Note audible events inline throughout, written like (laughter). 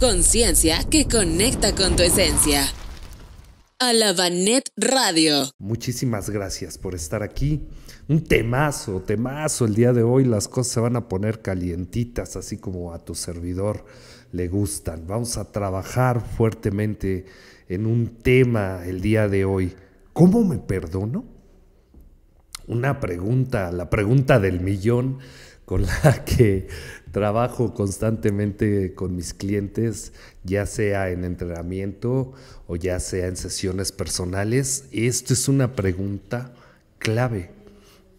Conciencia que conecta con tu esencia. Alabanet Radio. Muchísimas gracias por estar aquí. Un temazo, temazo. El día de hoy las cosas se van a poner calientitas, así como a tu servidor le gustan. Vamos a trabajar fuertemente en un tema el día de hoy. ¿Cómo me perdono? Una pregunta, la pregunta del millón con la que trabajo constantemente con mis clientes, ya sea en entrenamiento o ya sea en sesiones personales. Esto es una pregunta clave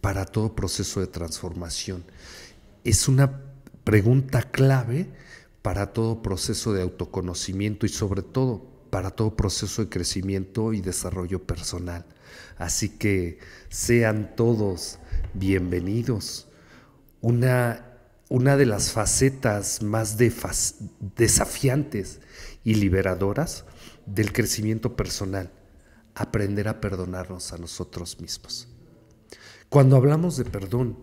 para todo proceso de transformación. Es una pregunta clave para todo proceso de autoconocimiento y sobre todo para todo proceso de crecimiento y desarrollo personal. Así que sean todos bienvenidos. Una una de las facetas más desafiantes y liberadoras del crecimiento personal, aprender a perdonarnos a nosotros mismos. Cuando hablamos de perdón,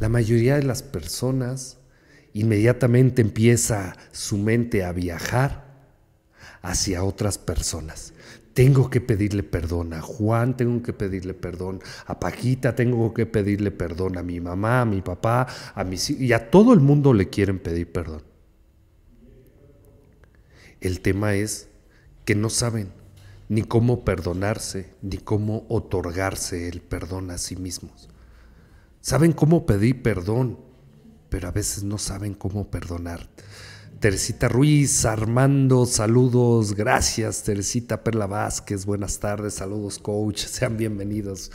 la mayoría de las personas inmediatamente empieza su mente a viajar hacia otras personas tengo que pedirle perdón a Juan, tengo que pedirle perdón a Paquita, tengo que pedirle perdón a mi mamá, a mi papá, a mis y a todo el mundo le quieren pedir perdón. El tema es que no saben ni cómo perdonarse, ni cómo otorgarse el perdón a sí mismos. Saben cómo pedir perdón, pero a veces no saben cómo perdonar. Teresita Ruiz, Armando, saludos, gracias Teresita Perla Vázquez, buenas tardes, saludos coach, (laughs) sean bienvenidos,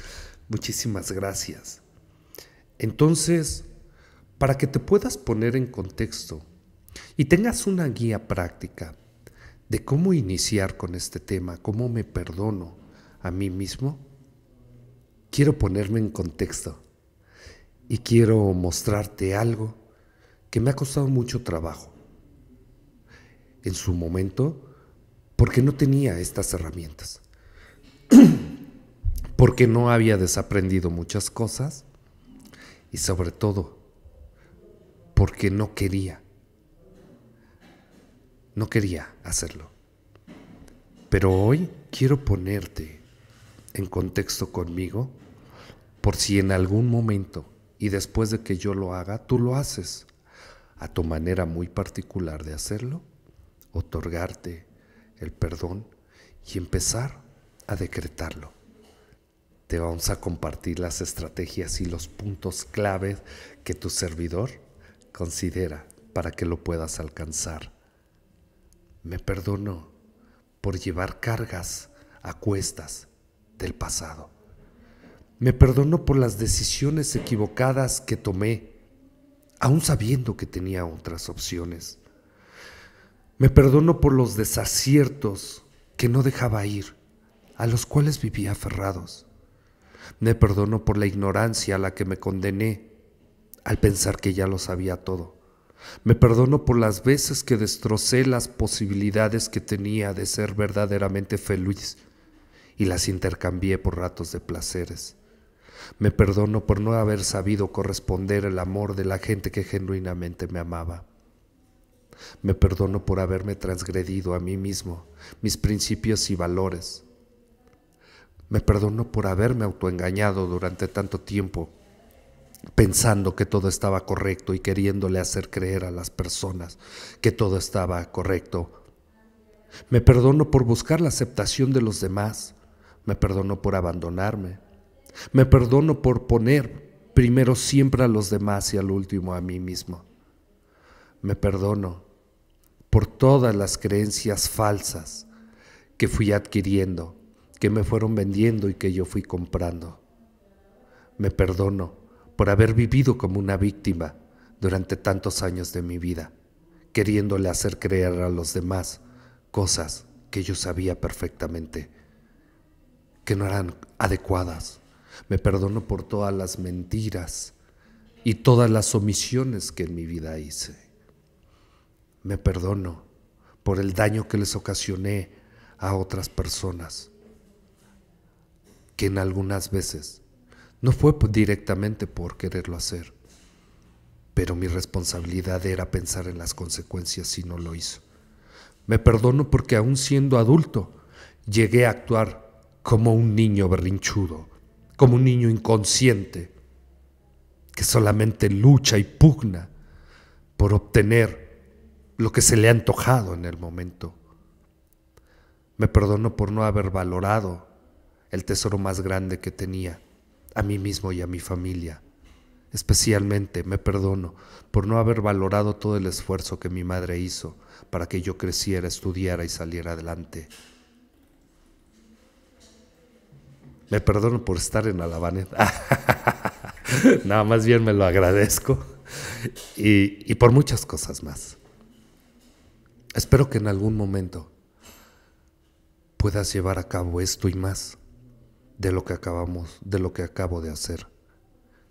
muchísimas gracias. Entonces, para que te puedas poner en contexto y tengas una guía práctica de cómo iniciar con este tema, cómo me perdono a mí mismo, quiero ponerme en contexto y quiero mostrarte algo que me ha costado mucho trabajo en su momento porque no tenía estas herramientas, (clears throat) porque no había desaprendido muchas cosas y sobre todo porque no quería, no quería hacerlo. Pero hoy quiero ponerte en contexto conmigo por si en algún momento y después de que yo lo haga, tú lo haces a tu manera muy particular de hacerlo otorgarte el perdón y empezar a decretarlo. Te vamos a compartir las estrategias y los puntos clave que tu servidor considera para que lo puedas alcanzar. Me perdono por llevar cargas a cuestas del pasado. Me perdono por las decisiones equivocadas que tomé, aún sabiendo que tenía otras opciones. Me perdono por los desaciertos que no dejaba ir, a los cuales vivía aferrados. Me perdono por la ignorancia a la que me condené al pensar que ya lo sabía todo. Me perdono por las veces que destrocé las posibilidades que tenía de ser verdaderamente feliz y las intercambié por ratos de placeres. Me perdono por no haber sabido corresponder el amor de la gente que genuinamente me amaba. Me perdono por haberme transgredido a mí mismo, mis principios y valores. Me perdono por haberme autoengañado durante tanto tiempo, pensando que todo estaba correcto y queriéndole hacer creer a las personas que todo estaba correcto. Me perdono por buscar la aceptación de los demás. Me perdono por abandonarme. Me perdono por poner primero siempre a los demás y al último a mí mismo. Me perdono por todas las creencias falsas que fui adquiriendo, que me fueron vendiendo y que yo fui comprando. Me perdono por haber vivido como una víctima durante tantos años de mi vida, queriéndole hacer creer a los demás cosas que yo sabía perfectamente, que no eran adecuadas. Me perdono por todas las mentiras y todas las omisiones que en mi vida hice me perdono por el daño que les ocasioné a otras personas, que en algunas veces no fue directamente por quererlo hacer, pero mi responsabilidad era pensar en las consecuencias si no lo hizo. Me perdono porque aún siendo adulto, llegué a actuar como un niño berrinchudo, como un niño inconsciente, que solamente lucha y pugna por obtener lo que se le ha antojado en el momento. Me perdono por no haber valorado el tesoro más grande que tenía, a mí mismo y a mi familia. Especialmente me perdono por no haber valorado todo el esfuerzo que mi madre hizo para que yo creciera, estudiara y saliera adelante. Me perdono por estar en La (laughs) Nada, más bien me lo agradezco. y por muchas cosas más. Espero que en algún momento puedas llevar a cabo esto y más de lo que acabamos, de lo que acabo de hacer.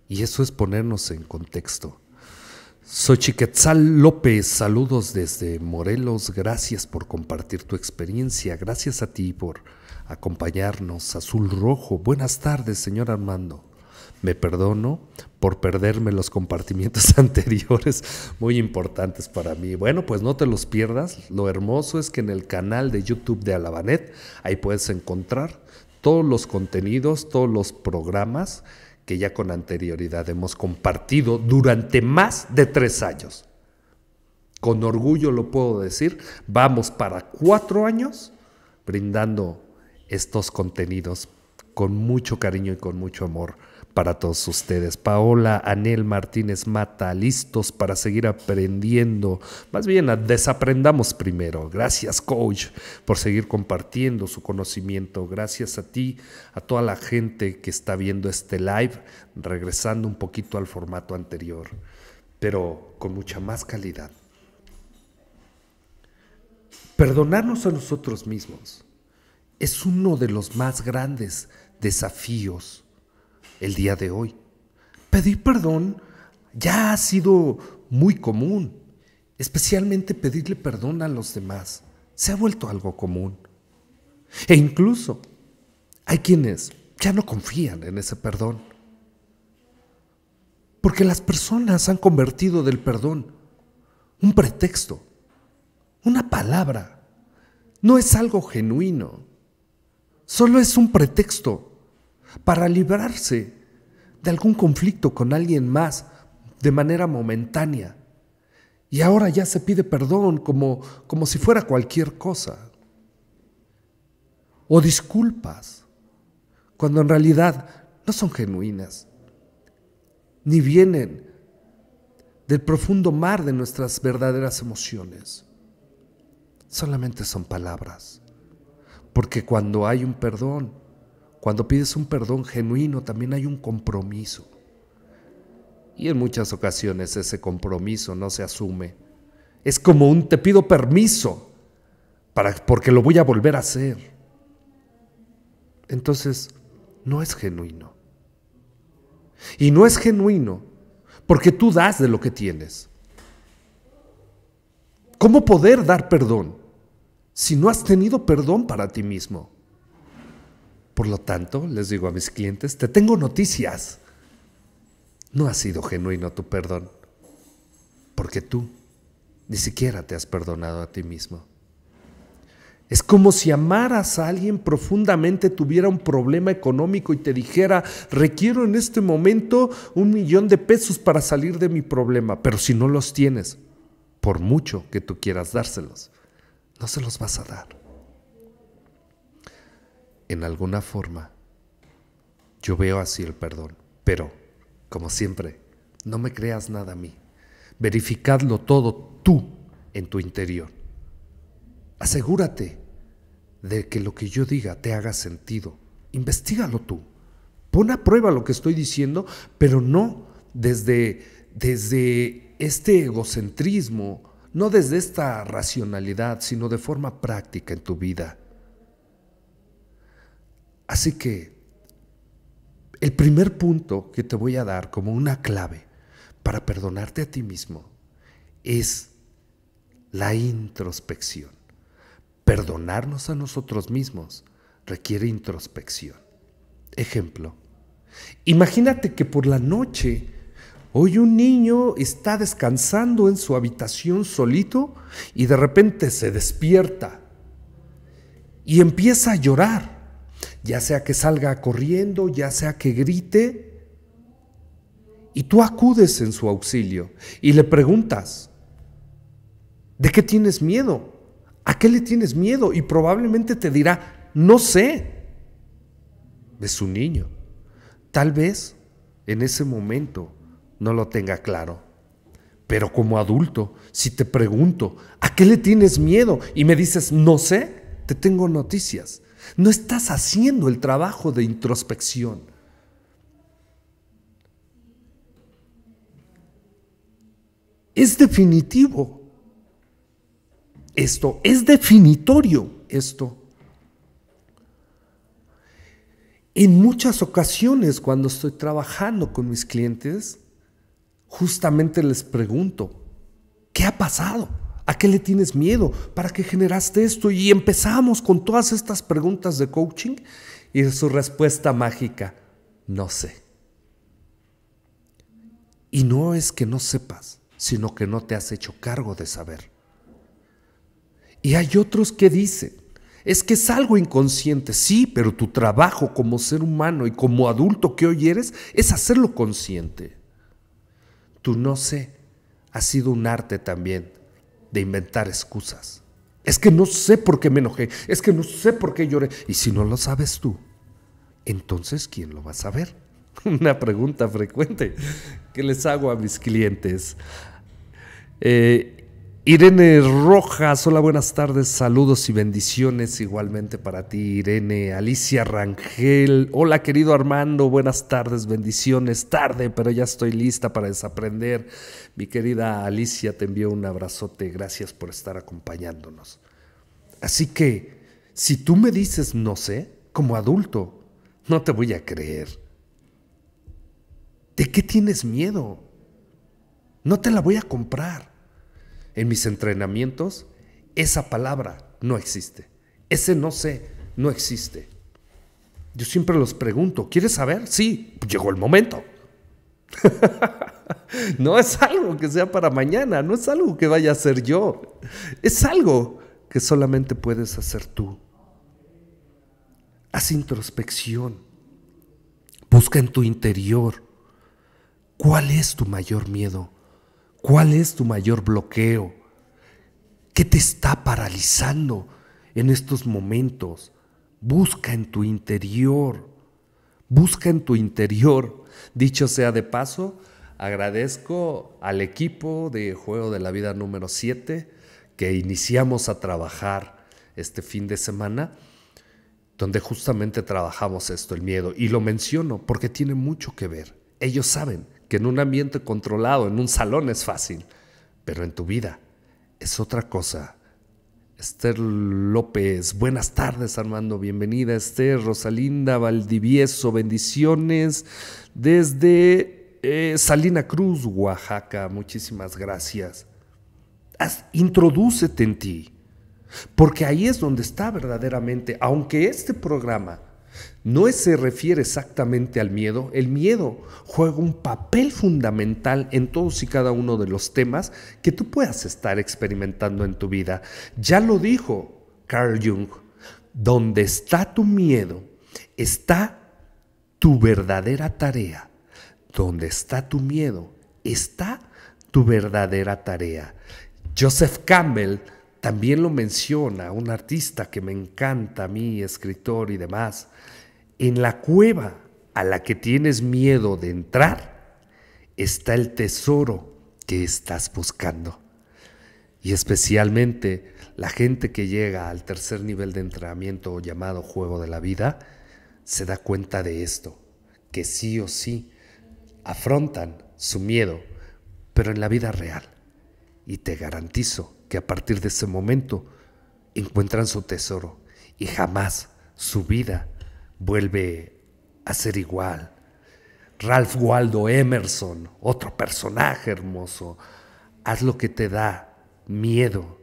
Y eso es ponernos en contexto. Soy Chiquetzal López, saludos desde Morelos, gracias por compartir tu experiencia, gracias a ti por acompañarnos, Azul Rojo, buenas tardes, señor Armando. Me perdono por perderme los compartimientos (laughs) anteriores, muy importantes para mí. Bueno, pues no te los pierdas. Lo hermoso es que en el canal de YouTube de Alabanet, ahí puedes encontrar todos los contenidos, todos los programas que ya con anterioridad hemos compartido durante más de tres años. Con orgullo lo puedo decir, vamos para cuatro años brindando estos contenidos con mucho cariño y con mucho amor para todos ustedes. Paola Anel Martínez Mata, listos para seguir aprendiendo. Más bien, desaprendamos primero. Gracias, coach, por seguir compartiendo su conocimiento. Gracias a ti, a toda la gente que está viendo este live, regresando un poquito al formato anterior, pero con mucha más calidad. Perdonarnos a nosotros mismos es uno de los más grandes desafíos el día de hoy. Pedir perdón ya ha sido muy común, especialmente pedirle perdón a los demás. Se ha vuelto algo común. E incluso hay quienes ya no confían en ese perdón. Porque las personas han convertido del perdón un pretexto, una palabra. No es algo genuino, solo es un pretexto para librarse de algún conflicto con alguien más de manera momentánea. Y ahora ya se pide perdón como, si fuera cualquier cosa. O disculpas, cuando en realidad no son genuinas, ni vienen del profundo mar de nuestras verdaderas emociones. Solamente son palabras, porque cuando hay un perdón, cuando pides un perdón genuino también hay un compromiso. Y en muchas ocasiones ese compromiso no se asume. Es como un te pido permiso para, porque lo voy a volver a hacer. Entonces, no es genuino. Y no es genuino porque tú das de lo que tienes. ¿Cómo poder dar perdón si no has tenido perdón para ti mismo? Por lo tanto, les digo a mis clientes, te tengo noticias. No ha sido genuino tu perdón, porque tú ni siquiera te has perdonado a ti mismo. Es como si amaras a alguien profundamente, tuviera un problema económico y te dijera, requiero en este momento un millón de pesos para salir de mi problema, pero si no los tienes, por mucho que tú quieras dárselos, no se los vas a dar en alguna forma, yo veo así el perdón. Pero, como siempre, no me creas nada a mí. Verificadlo todo tú en tu interior. Asegúrate de que lo que yo diga te haga sentido. Investígalo tú. Pon a prueba lo que estoy diciendo, pero no desde, desde este egocentrismo, no desde esta racionalidad, sino de forma práctica en tu vida. Así que el primer punto que te voy a dar como una clave para perdonarte a ti mismo es la introspección. Perdonarnos a nosotros mismos requiere introspección. Ejemplo, imagínate que por la noche hoy un niño está descansando en su habitación solito y de repente se despierta y empieza a llorar ya sea que salga corriendo, ya sea que grite, y tú acudes en su auxilio y le preguntas, ¿de qué tienes miedo? ¿A qué le tienes miedo? Y probablemente te dirá, no sé, de su niño. Tal vez en ese momento no lo tenga claro. Pero como adulto, si te pregunto, ¿a qué le tienes miedo? Y me dices, no sé, te tengo noticias. No estás haciendo el trabajo de introspección. Es definitivo. Esto es definitorio. Esto. En muchas ocasiones cuando estoy trabajando con mis clientes, justamente les pregunto, ¿qué ha pasado? ¿A qué le tienes miedo? ¿Para qué generaste esto? Y empezamos con todas estas preguntas de coaching y su respuesta mágica, no sé. Y no es que no sepas, sino que no te has hecho cargo de saber. Y hay otros que dicen, es que es algo inconsciente, sí, pero tu trabajo como ser humano y como adulto que hoy eres es hacerlo consciente. Tu no sé ha sido un arte también de inventar excusas. Es que no sé por qué me enojé, es que no sé por qué lloré. Y si no lo sabes tú, entonces ¿quién lo va a saber? (laughs) Una pregunta frecuente que les hago a mis clientes. Eh, Irene Rojas, hola, buenas tardes, saludos y bendiciones igualmente para ti, Irene. Alicia Rangel, hola querido Armando, buenas tardes, bendiciones, tarde, pero ya estoy lista para desaprender. Mi querida Alicia, te envío un abrazote, gracias por estar acompañándonos. Así que, si tú me dices no sé, como adulto, no te voy a creer. ¿De qué tienes miedo? No te la voy a comprar en mis entrenamientos, esa palabra no existe. Ese no sé, no existe. Yo siempre los pregunto, ¿quieres saber? Sí, llegó el momento. (laughs) no es algo que sea para mañana, no es algo que vaya a ser yo. Es algo que solamente puedes hacer tú. Haz introspección. Busca en tu interior. ¿Cuál es tu mayor miedo? ¿Cuál es tu mayor bloqueo? ¿Qué te está paralizando en estos momentos? Busca en tu interior. Busca en tu interior. (laughs) Dicho sea de paso, agradezco al equipo de Juego de la Vida número 7 que iniciamos a trabajar este fin de semana, donde justamente trabajamos esto, el miedo. Y lo menciono porque tiene mucho que ver. Ellos saben que en un ambiente controlado, en un salón es fácil, pero en tu vida es otra cosa. Esther López, buenas tardes Armando, bienvenida Esther, Rosalinda Valdivieso, bendiciones desde eh, Salina Cruz, Oaxaca, muchísimas gracias. Introducete introdúcete en ti, porque ahí es donde está verdaderamente, aunque este programa no se refiere exactamente al miedo. El miedo juega un papel fundamental en todos y cada uno de los temas que tú puedas estar experimentando en tu vida. Ya lo dijo Carl Jung, donde está tu miedo, está tu verdadera tarea. Donde está tu miedo, está tu verdadera tarea. Joseph Campbell también lo menciona, un artista que me encanta a mí, escritor y demás en la cueva a la que tienes miedo de entrar está el tesoro que estás buscando. Y especialmente la gente que llega al tercer nivel de entrenamiento llamado juego de la vida se da cuenta de esto, que sí o sí afrontan su miedo, pero en la vida real. Y te garantizo que a partir de ese momento encuentran su tesoro y jamás su vida vuelve a ser igual. Ralph Waldo Emerson, otro personaje hermoso. Haz lo que te da miedo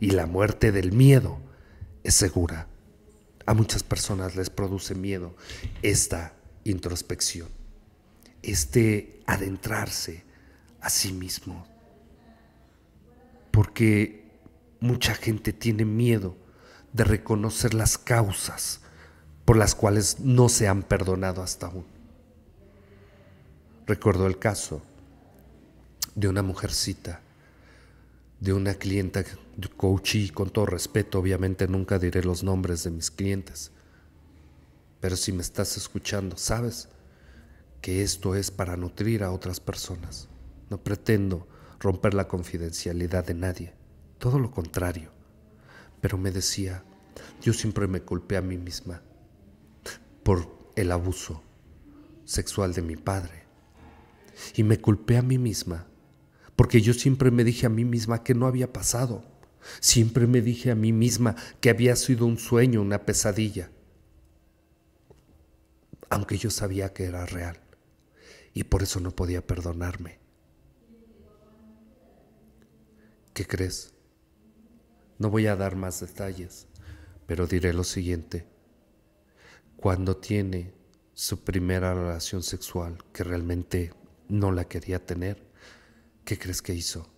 y la muerte del miedo es segura. A muchas personas les produce miedo esta introspección, este adentrarse a sí mismo. Porque mucha gente tiene miedo de reconocer las causas por las cuales no se han perdonado hasta aún. Recuerdo el caso de una mujercita, de una clienta coachí, con todo respeto, obviamente nunca diré los nombres de mis clientes, pero si me estás escuchando, sabes que esto es para nutrir a otras personas. No pretendo romper la confidencialidad de nadie, todo lo contrario. Pero me decía, yo siempre me culpé a mí misma por el abuso sexual de mi padre. Y me culpé a mí misma, porque yo siempre me dije a mí misma que no había pasado. Siempre me dije a mí misma que había sido un sueño, una pesadilla, aunque yo sabía que era real y por eso no podía perdonarme. ¿Qué crees? No voy a dar más detalles, pero diré lo siguiente cuando tiene su primera relación sexual que realmente no la quería tener, ¿qué crees que hizo?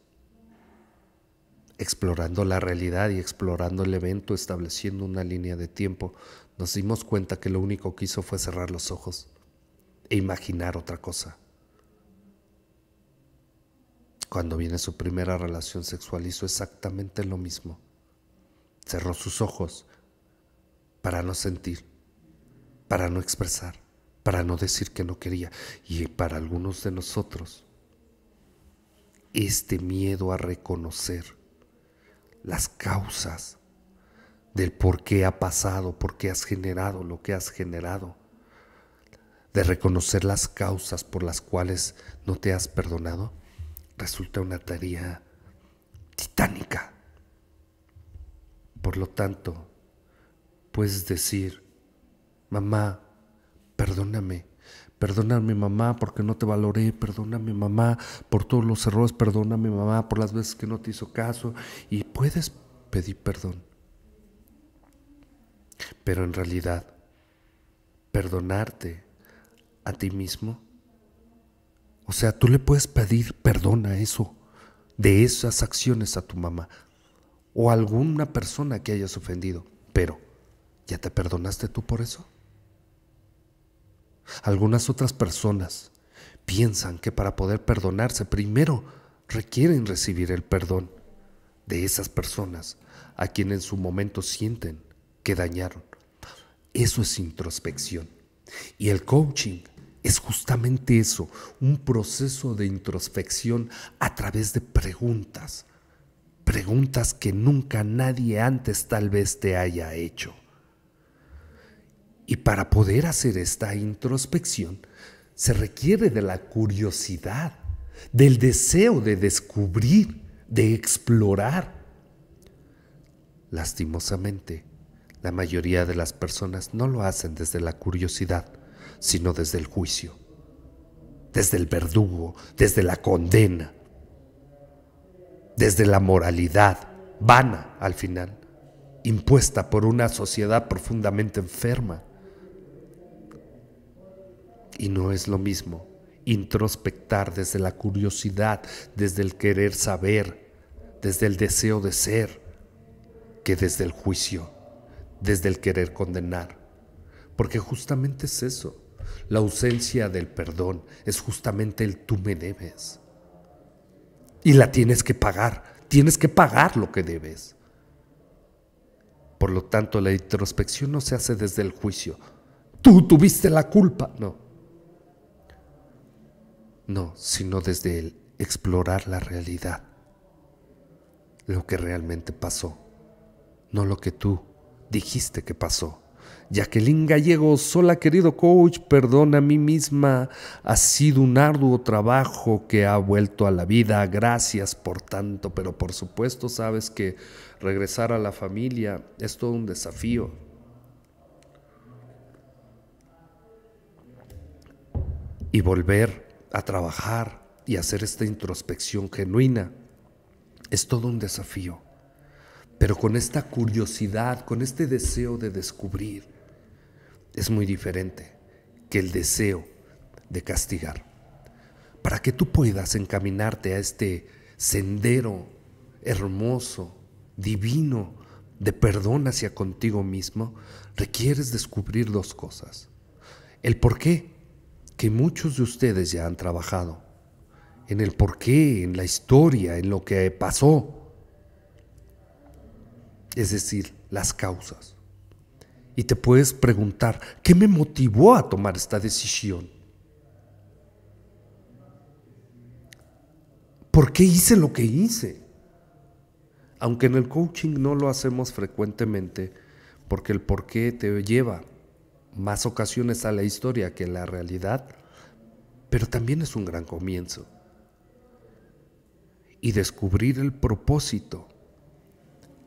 Explorando la realidad y explorando el evento, estableciendo una línea de tiempo, nos dimos cuenta que lo único que hizo fue cerrar los ojos e imaginar otra cosa. Cuando viene su primera relación sexual hizo exactamente lo mismo. Cerró sus ojos para no sentir para no expresar, para no decir que no quería. Y para algunos de nosotros, este miedo a reconocer las causas del por qué ha pasado, por qué has generado lo que has generado, de reconocer las causas por las cuales no te has perdonado, resulta una tarea titánica. Por lo tanto, puedes decir, mamá, perdóname. Perdóname mamá porque no te valoré, perdóname mamá por todos los errores, perdóname mamá por las veces que no te hizo caso y puedes pedir perdón. Pero en realidad, perdonarte a ti mismo, o sea, tú le puedes pedir perdón a eso, de esas acciones a tu mamá o a alguna persona que hayas ofendido, pero ¿ya te perdonaste tú por eso? Algunas otras personas piensan que para poder perdonarse primero requieren recibir el perdón de esas personas a quienes en su momento sienten que dañaron. Eso es introspección. Y el coaching es justamente eso, un proceso de introspección a través de preguntas. Preguntas que nunca nadie antes tal vez te haya hecho. Y para poder hacer esta introspección se requiere de la curiosidad, del deseo de descubrir, de explorar. Lastimosamente, la mayoría de las personas no lo hacen desde la curiosidad, sino desde el juicio, desde el verdugo, desde la condena, desde la moralidad vana al final, impuesta por una sociedad profundamente enferma. Y no es lo mismo introspectar desde la curiosidad, desde el querer saber, desde el deseo de ser, que desde el juicio, desde el querer condenar. Porque justamente es eso, la ausencia del perdón es justamente el tú me debes. Y la tienes que pagar, tienes que pagar lo que debes. Por lo tanto, la introspección no se hace desde el juicio. Tú tuviste la culpa, no no, sino desde el explorar la realidad, lo que realmente pasó, no lo que tú dijiste que pasó. Jacqueline Gallego, sola querido coach, perdona a mí misma, ha sido un arduo trabajo que ha vuelto a la vida, gracias por tanto, pero por supuesto sabes que regresar a la familia es todo un desafío. Y volver a trabajar y hacer esta introspección genuina. Es todo un desafío, pero con esta curiosidad, con este deseo de descubrir, es muy diferente que el deseo de castigar. Para que tú puedas encaminarte a este sendero hermoso, divino, de perdón hacia contigo mismo, requieres descubrir dos cosas. El por qué que muchos de ustedes ya han trabajado, en el porqué, en la historia, en lo que pasó, es decir, las causas. Y te puedes preguntar, ¿qué me motivó a tomar esta decisión? ¿Por qué hice lo que hice? Aunque en el coaching no lo hacemos frecuentemente, porque el porqué te lleva más ocasiones a la historia que la realidad, pero también es un gran comienzo. Y descubrir el propósito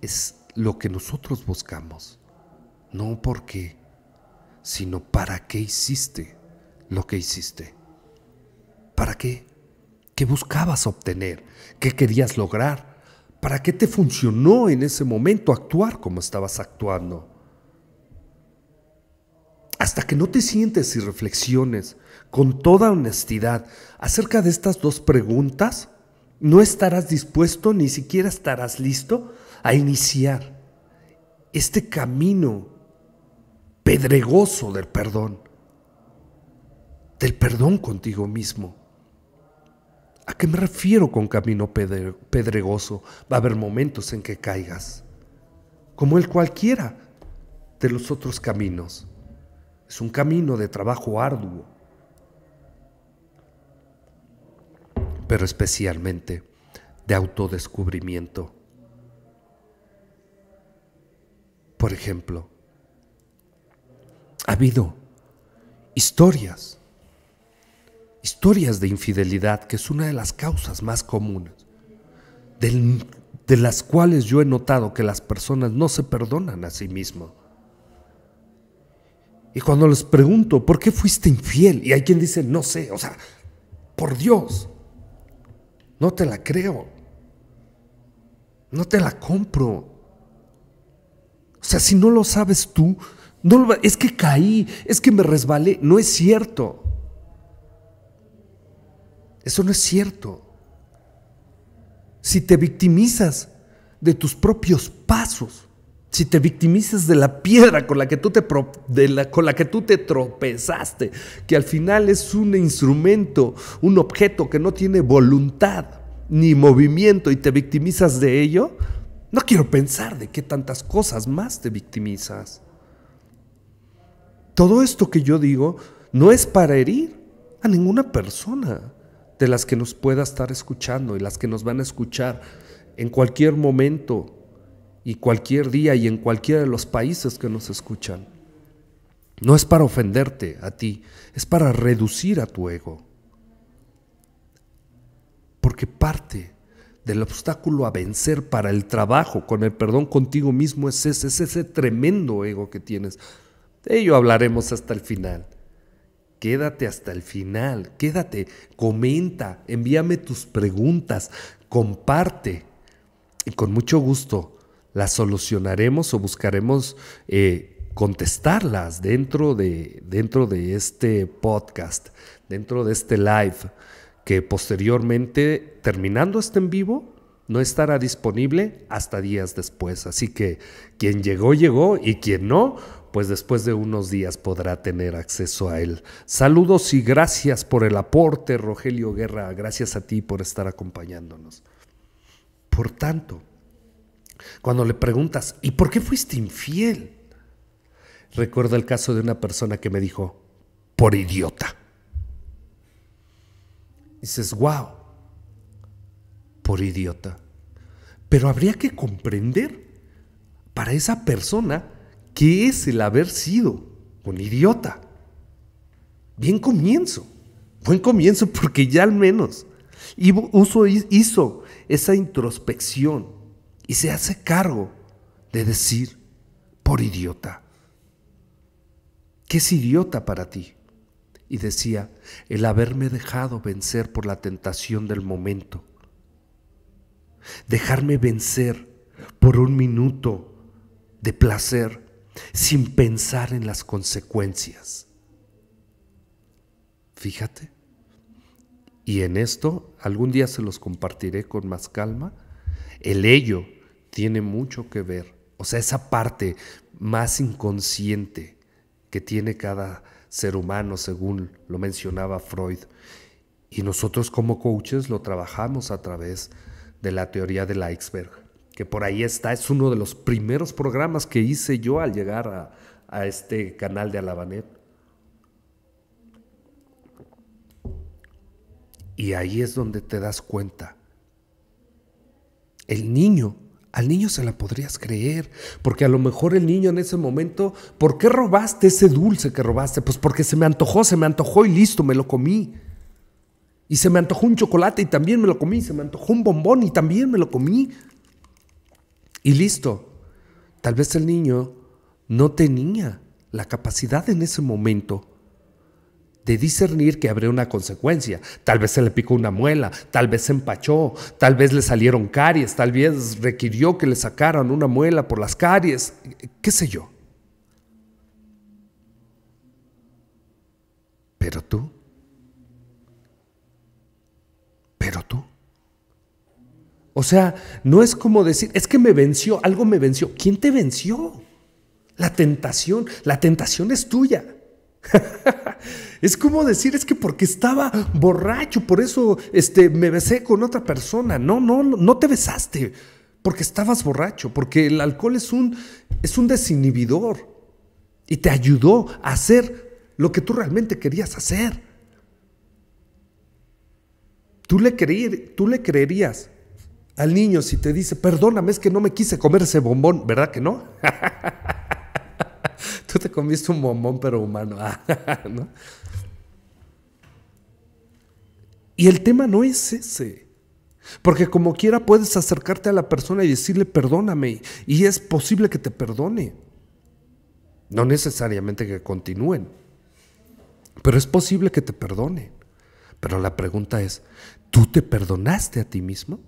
es lo que nosotros buscamos, no por qué, sino para qué hiciste lo que hiciste. ¿Para qué? ¿Qué buscabas obtener? ¿Qué querías lograr? ¿Para qué te funcionó en ese momento actuar como estabas actuando? Hasta que no te sientes y reflexiones con toda honestidad acerca de estas dos preguntas, no estarás dispuesto ni siquiera estarás listo a iniciar este camino pedregoso del perdón, del perdón contigo mismo. ¿A qué me refiero con camino pedregoso? Va a haber momentos en que caigas, como el cualquiera de los otros caminos. Es un camino de trabajo arduo, pero especialmente de autodescubrimiento. Por ejemplo, ha habido historias, historias de infidelidad, que es una de las causas más comunes, de las cuales yo he notado que las personas no se perdonan a sí mismos. Y cuando les pregunto, ¿por qué fuiste infiel? Y hay quien dice, no sé, o sea, por Dios, no te la creo, no te la compro. O sea, si no lo sabes tú, no es que caí, es que me resbalé, no es cierto. Eso no es cierto. Si te victimizas de tus propios pasos, si te victimizas de la piedra con la que tú te, con la que tú te tropezaste, que al final es un instrumento, un objeto que no tiene voluntad ni movimiento y te victimizas de ello, no quiero pensar de qué tantas cosas más te victimizas. Todo esto que yo digo no es para herir a ninguna persona de las que nos pueda estar escuchando y las que nos van a escuchar en cualquier momento y cualquier día y en cualquiera de los países que nos escuchan. No es para ofenderte a ti, es para reducir a tu ego. Porque parte del obstáculo a vencer para el trabajo, con el perdón contigo mismo, es ese, es ese tremendo ego que tienes. De ello hablaremos hasta el final. Quédate hasta el final, quédate, comenta, envíame tus preguntas, comparte. Y con mucho gusto las solucionaremos o buscaremos eh, contestarlas dentro de, dentro de este podcast, dentro de este live, que posteriormente, terminando este en vivo, no estará disponible hasta días después. Así que quien llegó, llegó y quien no, pues después de unos días podrá tener acceso a él. Saludos y gracias por el aporte, Rogelio Guerra. Gracias a ti por estar acompañándonos. Por tanto, cuando le preguntas, ¿y por qué fuiste infiel? Recuerdo el caso de una persona que me dijo, por idiota. Dices, wow, por idiota. Pero habría que comprender para esa persona qué es el haber sido un idiota. Bien comienzo, buen comienzo porque ya al menos hizo esa introspección y se hace cargo de decir por idiota. ¿Qué es idiota para ti? Y decía, el haberme dejado vencer por la tentación del momento, dejarme vencer por un minuto de placer sin pensar en las consecuencias. Fíjate. Y en esto, algún día se los compartiré con más calma, el ello tiene mucho que ver. O sea, esa parte más inconsciente que tiene cada ser humano, según lo mencionaba Freud. Y nosotros como coaches lo trabajamos a través de la teoría del iceberg, que por ahí está, es uno de los primeros programas que hice yo al llegar a, este canal de Alabanet. Y ahí es donde te das cuenta. El niño al niño se la podrías creer, porque a lo mejor el niño en ese momento, ¿por qué robaste ese dulce que robaste? Pues porque se me antojó, se me antojó y listo, me lo comí. Y se me antojó un chocolate y también me lo comí, se me antojó un bombón y también me lo comí. Y listo. Tal vez el niño no tenía la capacidad en ese momento de discernir que habrá una consecuencia. Tal vez se le picó una muela, tal vez se empachó, tal vez le salieron caries, tal vez requirió que le sacaran una muela por las caries, qué sé yo. Pero tú, pero tú. O sea, no es como decir, es que me venció, algo me venció. ¿Quién te venció? La tentación, la tentación es tuya. (laughs) es como decir, es que porque estaba borracho, por eso este, me besé con otra persona. No, no, no te besaste porque estabas borracho, porque el alcohol es un, es un desinhibidor y te ayudó a hacer lo que tú realmente querías hacer. Tú le, tú le creerías al niño si te dice, perdóname, es que no me quise comer ese bombón, ¿verdad que no? (laughs) (laughs) tú te comiste un bombón pero humano, (laughs) ah, Y el tema no es ese. Porque como quiera puedes acercarte a la persona y decirle perdóname. Y es posible que te perdone. No necesariamente que continúen. Pero es posible que te perdone. Pero la pregunta es, ¿tú te perdonaste a ti mismo?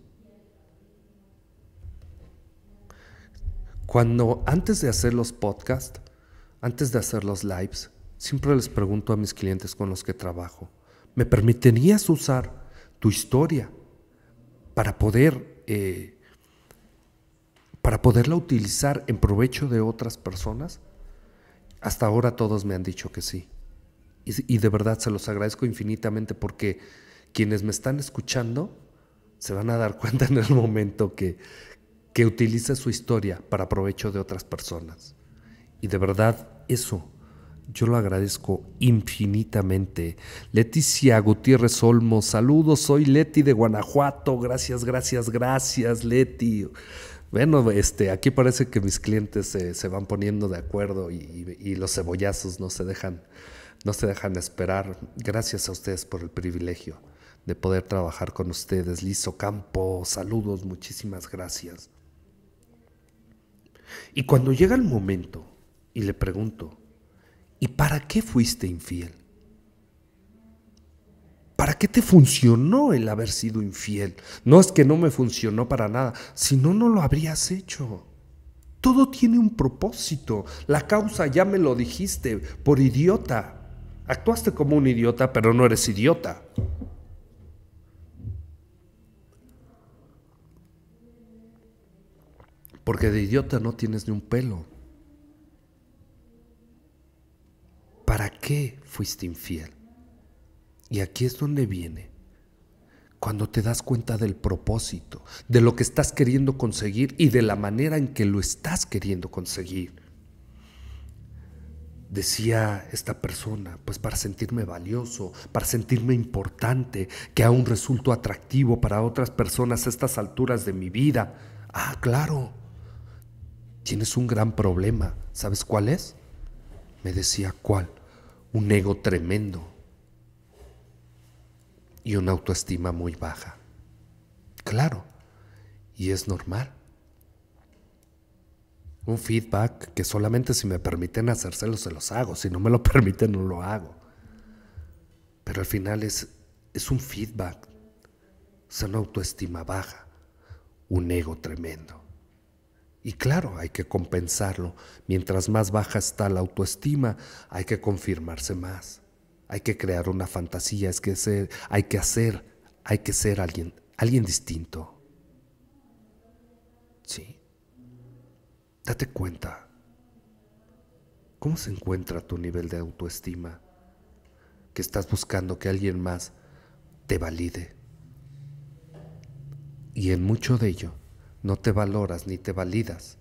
Cuando antes de hacer los podcasts, antes de hacer los lives, siempre les pregunto a mis clientes con los que trabajo, ¿me permitirías usar tu historia para poder... Eh, para poderla utilizar en provecho de otras personas? Hasta ahora todos me han dicho que sí. Y, y, de verdad se los agradezco infinitamente porque quienes me están escuchando se van a dar cuenta en el momento que, que utiliza su historia para provecho de otras personas. Y de verdad, eso yo lo agradezco infinitamente. Leticia Gutiérrez Olmo, saludos, soy Leti de Guanajuato. Gracias, gracias, gracias, Leti. Bueno, este, aquí parece que mis clientes se, van poniendo de acuerdo y, los cebollazos no se dejan, no se dejan esperar. Gracias a ustedes por el privilegio de poder trabajar con ustedes. Liso Campo, saludos, muchísimas gracias. Y cuando llega el momento y le pregunto, ¿y para qué fuiste infiel? ¿Para qué te funcionó el haber sido infiel? No es que no me funcionó para nada, si no, no lo habrías hecho. Todo tiene un propósito. La causa ya me lo dijiste, por idiota. Actuaste como un idiota, pero no eres idiota. Porque de idiota no tienes ni un pelo. ¿Para qué fuiste infiel? Y aquí es donde viene. Cuando te das cuenta del propósito, de lo que estás queriendo conseguir y de la manera en que lo estás queriendo conseguir. Decía esta persona, pues para sentirme valioso, para sentirme importante, que aún resulto atractivo para otras personas a estas alturas de mi vida. Ah, claro, tienes un gran problema. ¿Sabes cuál es? Me decía, ¿cuál? un ego tremendo y una autoestima muy baja. Claro, y es normal. Un feedback que solamente si me permiten hacérselo se los hago, si no me lo (laughs) permiten no lo hago. Pero al final es, es un feedback, es una autoestima baja, un ego tremendo. Y claro, hay que compensarlo. Mientras más baja está la autoestima, hay que confirmarse más. Hay que crear una fantasía, es que ser, hay que hacer, hay que ser alguien, alguien distinto. Sí. Date cuenta. ¿Cómo se encuentra tu nivel de autoestima? Que estás buscando que alguien más te valide. Y en mucho de ello no te valoras ni te validas.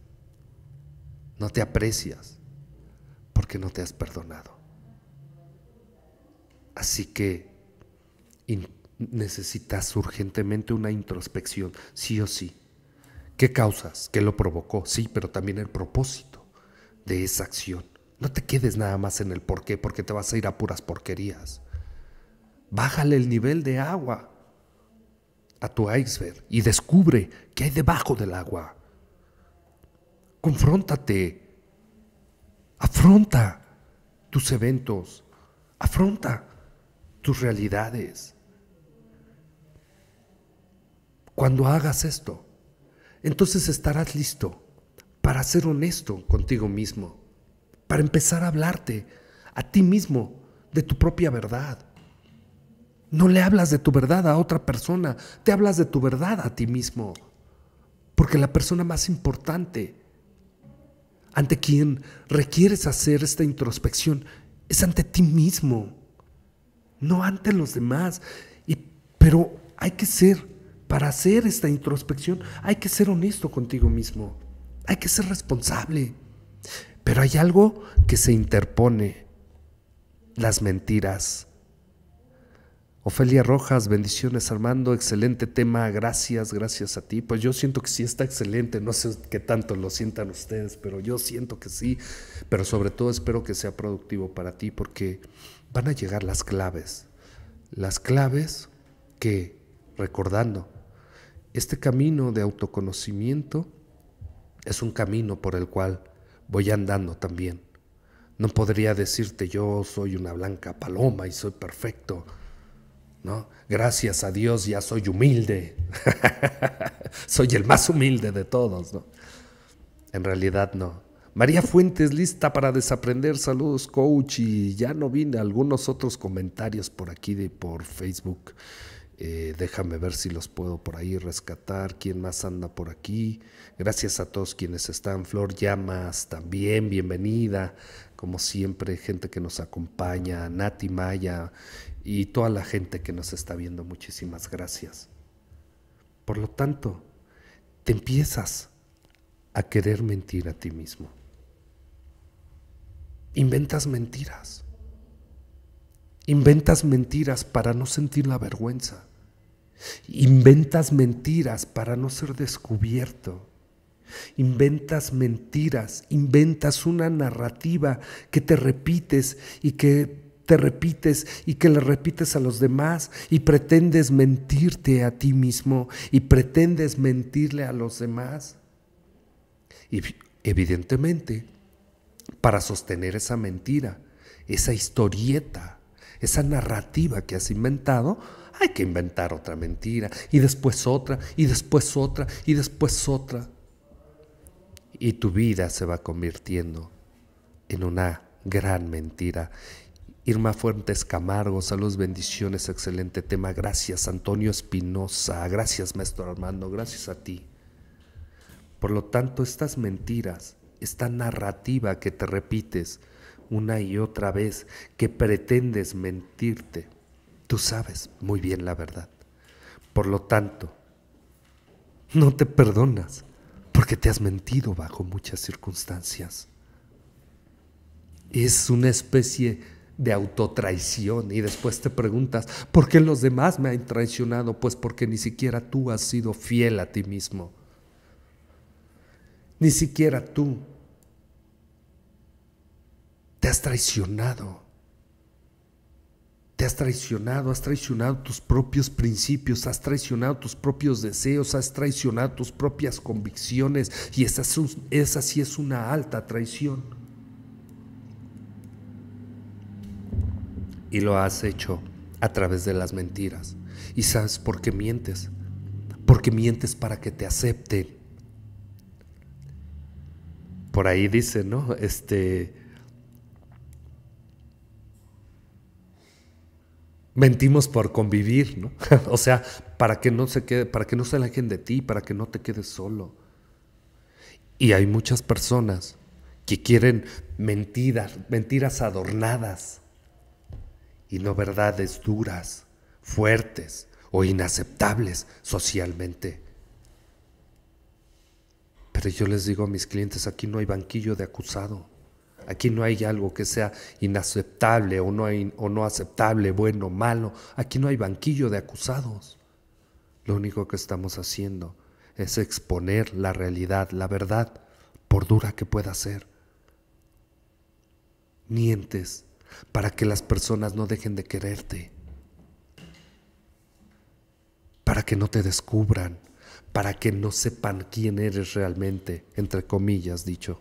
No te aprecias porque no te has perdonado. Así que necesitas urgentemente una introspección, sí o sí. ¿Qué causas? ¿Qué lo provocó? Sí, pero también el propósito de esa acción. No te quedes nada más en el por qué, porque te vas a ir a puras porquerías. Bájale el nivel de agua a tu iceberg y descubre que hay debajo del agua. Confróntate, afronta tus eventos, afronta tus realidades. Cuando hagas esto, entonces estarás listo para ser honesto contigo mismo, para empezar a hablarte a ti mismo de tu propia verdad, no le hablas de tu verdad a otra persona, te hablas de tu verdad a ti mismo. Porque la persona más importante ante quien requieres hacer esta introspección es ante ti mismo, no ante los demás. Y, pero hay que ser, para hacer esta introspección, hay que ser honesto contigo mismo, hay que ser responsable. Pero hay algo que se interpone, las mentiras Ofelia Rojas, bendiciones Armando, excelente tema, gracias, gracias a ti. Pues yo siento que sí está excelente, no sé qué tanto lo sientan ustedes, pero yo siento que sí, pero sobre todo espero que sea productivo para ti porque van a llegar las claves, las claves que, recordando, este camino de autoconocimiento es un camino por el cual voy andando también. No podría decirte yo soy una blanca paloma y soy perfecto Gracias a Dios ya soy humilde, (laughs) soy el más humilde de todos, ¿no? En realidad no. María Fuentes, lista para desaprender. Saludos, coach. Y ya no vine, algunos otros comentarios por aquí de por Facebook. Eh, déjame ver si los puedo por ahí rescatar. ¿Quién más anda por aquí? Gracias a todos quienes están. Flor Llamas también, bienvenida. Como siempre, gente que nos acompaña. Nati Maya, y toda la gente que nos está viendo, muchísimas gracias. Por lo tanto, te empiezas a querer mentir a ti mismo. Inventas mentiras. Inventas mentiras para no sentir la vergüenza. Inventas mentiras para no ser descubierto. Inventas mentiras, inventas una narrativa que te repites y que te repites y que le repites a los demás y pretendes mentirte a ti mismo y pretendes mentirle a los demás. Y evidentemente, para sostener esa mentira, esa historieta, esa narrativa que has inventado, hay que inventar otra mentira y después otra y después otra y después otra. Y tu vida se va convirtiendo en una gran mentira Irma Fuentes Camargo, saludos, bendiciones, excelente tema. Gracias, Antonio Espinosa. Gracias, maestro Armando, gracias a ti. Por lo tanto, estas mentiras, esta narrativa que te repites una y otra vez, que pretendes mentirte, tú sabes muy bien la verdad. Por lo tanto, no te perdonas porque te has mentido bajo muchas circunstancias. Es una especie de autotraición y después te preguntas, ¿por qué los demás me han traicionado? Pues porque ni siquiera tú has sido fiel a ti mismo. Ni siquiera tú te has traicionado. Te has traicionado, has traicionado tus propios principios, has traicionado tus propios deseos, has traicionado tus propias convicciones y esa, es esa sí es una alta traición. y lo has hecho a través de las mentiras. ¿Y sabes por qué mientes? Porque mientes para que te acepten. Por ahí dice, ¿no? Este mentimos por convivir, ¿no? (laughs) o sea, para que no se quede, para que no se alejen de ti, para que no te quedes solo. Y hay muchas personas que quieren mentiras, mentiras adornadas y no verdades duras, fuertes o inaceptables socialmente. Pero yo les digo a mis clientes, aquí no hay banquillo de acusado. Aquí no hay algo que sea inaceptable o no, o no aceptable, bueno, malo. Aquí no hay banquillo de acusados. Lo único que estamos haciendo es exponer la realidad, la verdad, por dura que pueda ser. Mientes para que las personas no dejen de quererte, para que no te descubran, para que no sepan quién eres realmente, entre comillas dicho.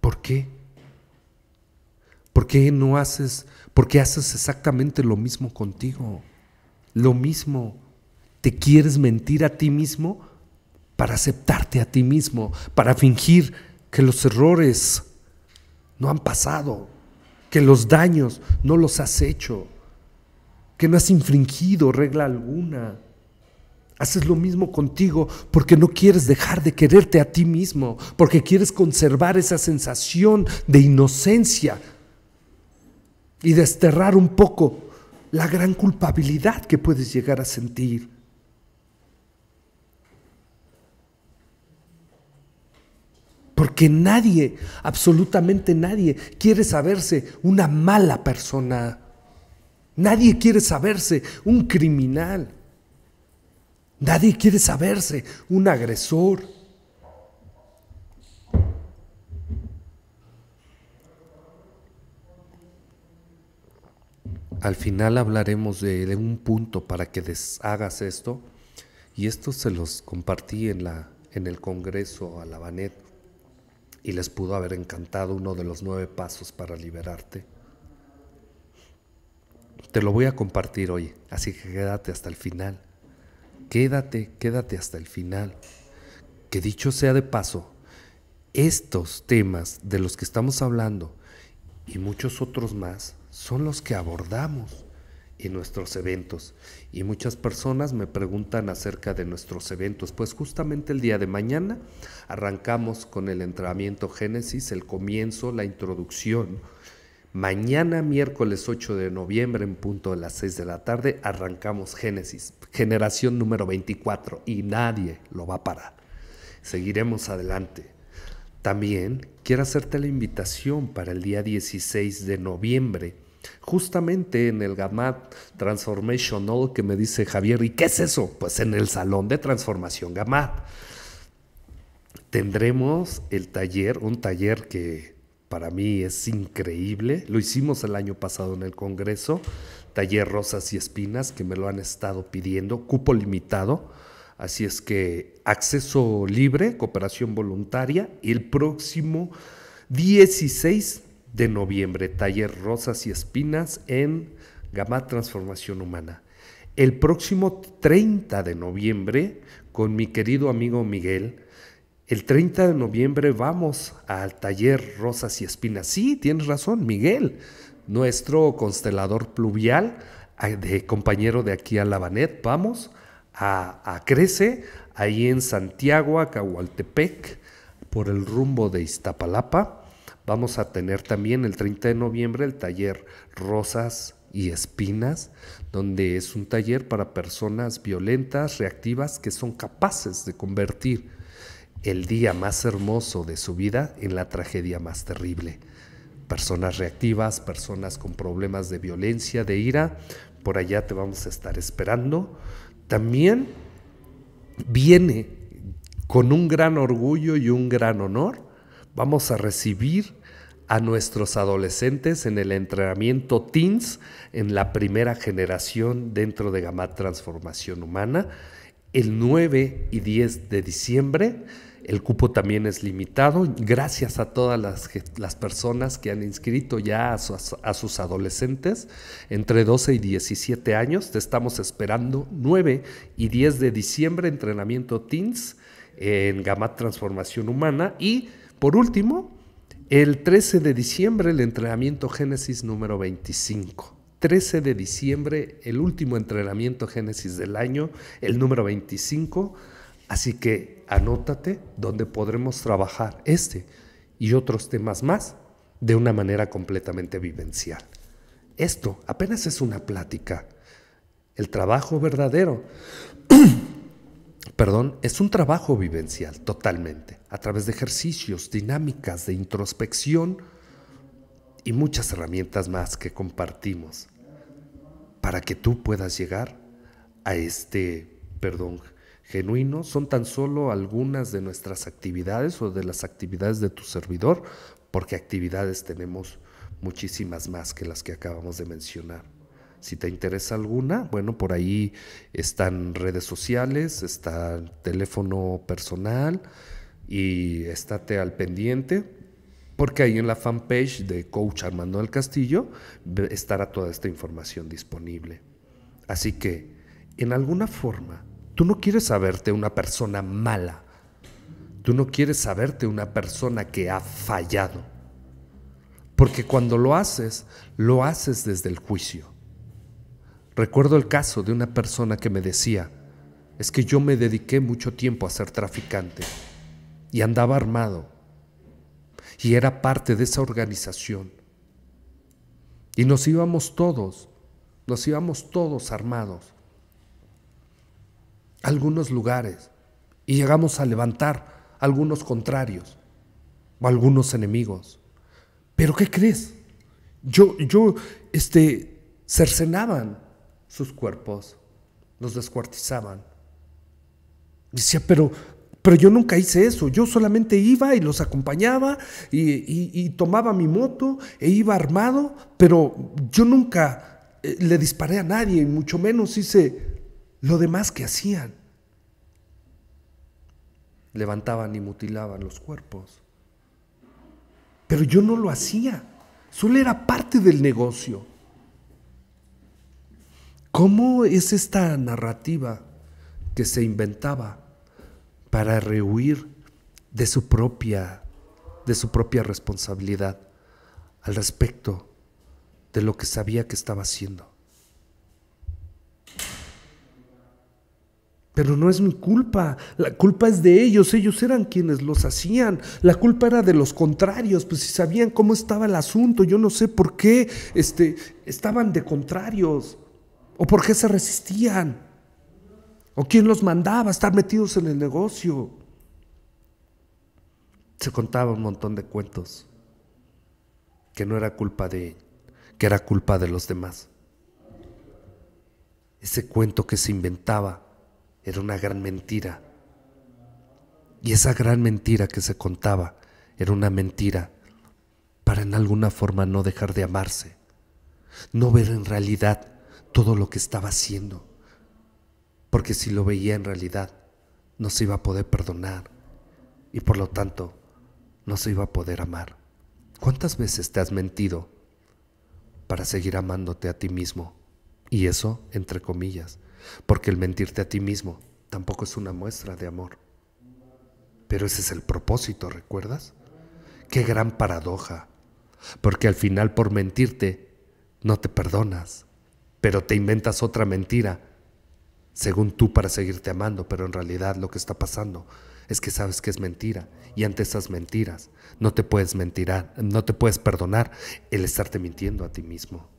¿Por qué? ¿Por qué no haces, por qué haces exactamente lo mismo contigo? Lo mismo. ¿Te quieres mentir a ti mismo para aceptarte a ti mismo, para fingir que los errores no han pasado, que los daños no los has hecho, que no has infringido regla alguna. Haces lo mismo contigo porque no quieres dejar de quererte a ti mismo, porque quieres conservar esa sensación de inocencia y desterrar un poco la gran culpabilidad que puedes llegar a sentir. Porque nadie, absolutamente nadie, quiere saberse una mala persona. Nadie quiere saberse un criminal. Nadie quiere saberse un agresor. Al final hablaremos de, un punto para que deshagas esto. Y esto se los compartí en, la, en el Congreso a la Banet y les pudo haber encantado uno de los nueve pasos para liberarte. Te lo voy a compartir hoy, así que quédate hasta el final. Quédate, quédate hasta el final. Que dicho sea de paso, estos temas de los que estamos hablando y muchos otros más son los que abordamos y nuestros eventos. Y muchas personas me preguntan acerca de nuestros eventos. Pues justamente el día de mañana arrancamos con el entrenamiento Génesis, el comienzo, la introducción. Mañana, miércoles 8 de noviembre, en punto de las 6 de la tarde, arrancamos Génesis, generación número 24, y nadie lo va a parar. Seguiremos adelante. También quiero hacerte la invitación para el día 16 de noviembre Justamente en el GAMAT Transformational que me dice Javier, ¿y qué es eso? Pues en el Salón de Transformación GAMAT. Tendremos el taller, un taller que para mí es increíble. Lo hicimos el año pasado en el Congreso, taller Rosas y Espinas, que me lo han estado pidiendo, cupo limitado. Así es que acceso libre, cooperación voluntaria. el próximo 16 de noviembre, taller Rosas y Espinas en Gama Transformación Humana. El próximo 30 de noviembre, con mi querido amigo Miguel, el 30 de noviembre vamos al taller Rosas y Espinas. Sí, tienes razón, Miguel, nuestro constelador pluvial, ah, de compañero de aquí a Labanet, vamos a, a Crece, ahí en Santiago, a por el rumbo de Iztapalapa Vamos a tener también el 30 de noviembre el taller Rosas y Espinas, donde es un taller para personas violentas, reactivas, que son capaces de convertir el día más hermoso de su vida en la tragedia más terrible. Personas reactivas, personas con problemas de violencia, de ira, por allá te vamos a estar esperando. También viene con un gran orgullo y un gran honor Vamos a recibir a nuestros adolescentes en el entrenamiento Teens, en la primera generación dentro de Gamat Transformación Humana, el 9 y 10 de diciembre. El cupo también es limitado. Gracias a todas las, personas que han inscrito ya a sus, adolescentes entre 12 y 17 años. Te estamos esperando 9 y 10 de diciembre, entrenamiento Teens en Gamat Transformación Humana y por último, el 13 de diciembre el entrenamiento Génesis número 25. 13 de diciembre, el último entrenamiento Génesis del año, el número 25. Así que anótate donde podremos trabajar este y otros temas más de una manera completamente vivencial. Esto apenas es una plática. El trabajo verdadero (clears throat) perdón, es un trabajo vivencial totalmente, a través de ejercicios, dinámicas de introspección y muchas herramientas más que compartimos para que tú puedas llegar a este perdón genuino. Son tan solo algunas de nuestras actividades o de las actividades de tu servidor, porque actividades tenemos muchísimas más que las que acabamos de mencionar. Si te interesa alguna, bueno, por ahí están redes sociales, está el teléfono personal y estate al pendiente porque ahí en la fanpage de Coach Armando del Castillo estará toda esta información disponible. Así que, en alguna forma, tú no quieres saberte una persona mala, tú no quieres saberte una persona que ha fallado, porque cuando lo haces, lo haces desde el juicio. Recuerdo el caso de una persona que me decía, es que yo me dediqué mucho tiempo a ser traficante y andaba armado y era parte de esa organización. Y nos íbamos todos, nos íbamos todos armados a algunos lugares y llegamos a levantar algunos contrarios o algunos enemigos. Pero ¿qué crees? Yo, yo, este, cercenaban sus cuerpos, los descuartizaban. Decía, pero, pero yo nunca hice eso, yo solamente iba y los acompañaba y, y tomaba mi moto e iba armado, pero yo nunca eh, le disparé a nadie y mucho menos hice lo demás que hacían. Levantaban y mutilaban los cuerpos. Pero yo no lo hacía, solo era parte del negocio. ¿Cómo es esta narrativa que se inventaba para rehuir de su propia, de su propia responsabilidad al respecto de lo que sabía que estaba haciendo? Pero no es mi culpa, la culpa es de ellos, ellos eran quienes los hacían, la culpa era de los contrarios, pues si sabían cómo estaba el asunto, yo no sé por qué este, estaban de contrarios. ¿O por qué se resistían? ¿O quién los mandaba a estar metidos en el negocio? Se contaba un montón de cuentos que no era culpa de él, que era culpa de los demás. Ese cuento que se inventaba era una gran mentira. Y esa gran mentira que se contaba era una mentira para en alguna forma no dejar de amarse, no ver en realidad todo lo que estaba haciendo, porque si lo veía en realidad, no se iba a poder perdonar y por lo tanto no se iba a poder amar. ¿Cuántas veces te has mentido para seguir amándote a ti mismo? Y eso entre comillas, porque el mentirte a ti mismo tampoco es una muestra de amor. Pero ese es el propósito, ¿recuerdas? Qué gran paradoja, porque al final por mentirte no te perdonas, pero te inventas otra mentira, según tú, para seguirte amando, pero en realidad lo que está pasando es que sabes que es mentira y ante esas mentiras no te puedes mentir, no te puedes perdonar el estarte mintiendo a ti mismo.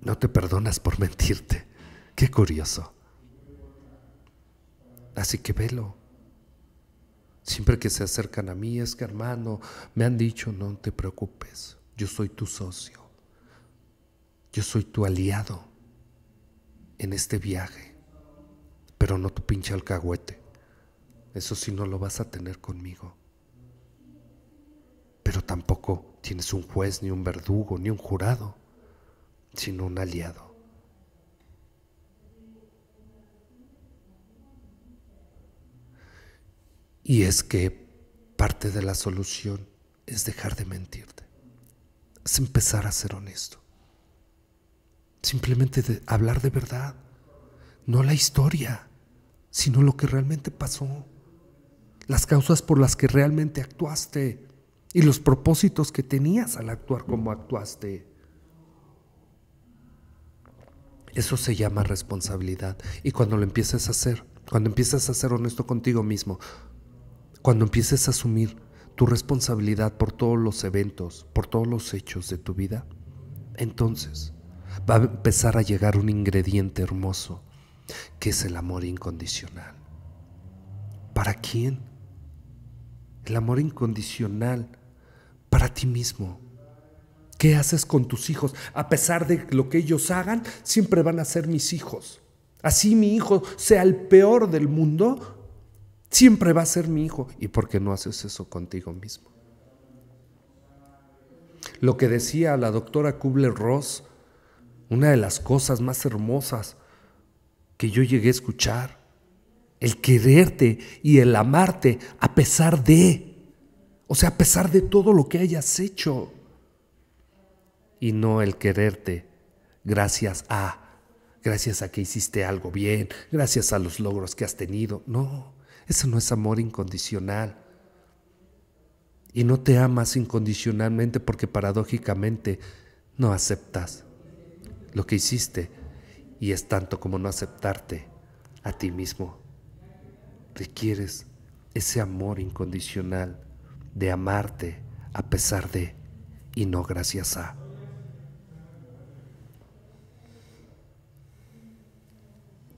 No te perdonas por (laughs) mentirte. Qué curioso. Así que velo. Siempre que se acercan a mí es que hermano, me han dicho, no te preocupes, yo soy tu socio, yo soy tu aliado en este viaje, pero no tu pinche alcahuete. Eso sí no lo vas a tener conmigo. Pero tampoco tienes un juez, ni un verdugo, ni un jurado, sino un aliado. Y es que parte de la solución es dejar de mentirte, es empezar a ser honesto, simplemente hablar de verdad, no la historia, sino lo que realmente pasó, las causas por las que realmente actuaste y los propósitos que tenías al actuar como actuaste. Eso se llama responsabilidad. Y cuando lo empiezas a hacer, cuando empiezas a ser honesto contigo mismo, cuando empieces a asumir tu responsabilidad por todos los eventos, por todos los hechos de tu vida, entonces va a empezar a llegar un ingrediente hermoso, que es el amor incondicional. ¿Para quién? El amor incondicional para ti mismo. ¿Qué haces con tus hijos? A pesar de lo que ellos hagan, siempre van a ser mis hijos. Así mi hijo sea el peor del mundo, Siempre va a ser mi hijo. ¿Y por qué no haces eso contigo mismo? Lo que decía la doctora Kubler-Ross, una de las cosas más hermosas que yo llegué a escuchar, el quererte y el amarte a pesar de, o sea, a pesar de todo lo que hayas hecho, y no el quererte gracias a, gracias a que hiciste algo bien, gracias a los logros que has tenido, no. Eso no es amor incondicional. Y no te amas incondicionalmente porque paradójicamente no aceptas lo que hiciste y es tanto como no aceptarte a ti mismo. Requieres ese amor incondicional de amarte a pesar de y no gracias a.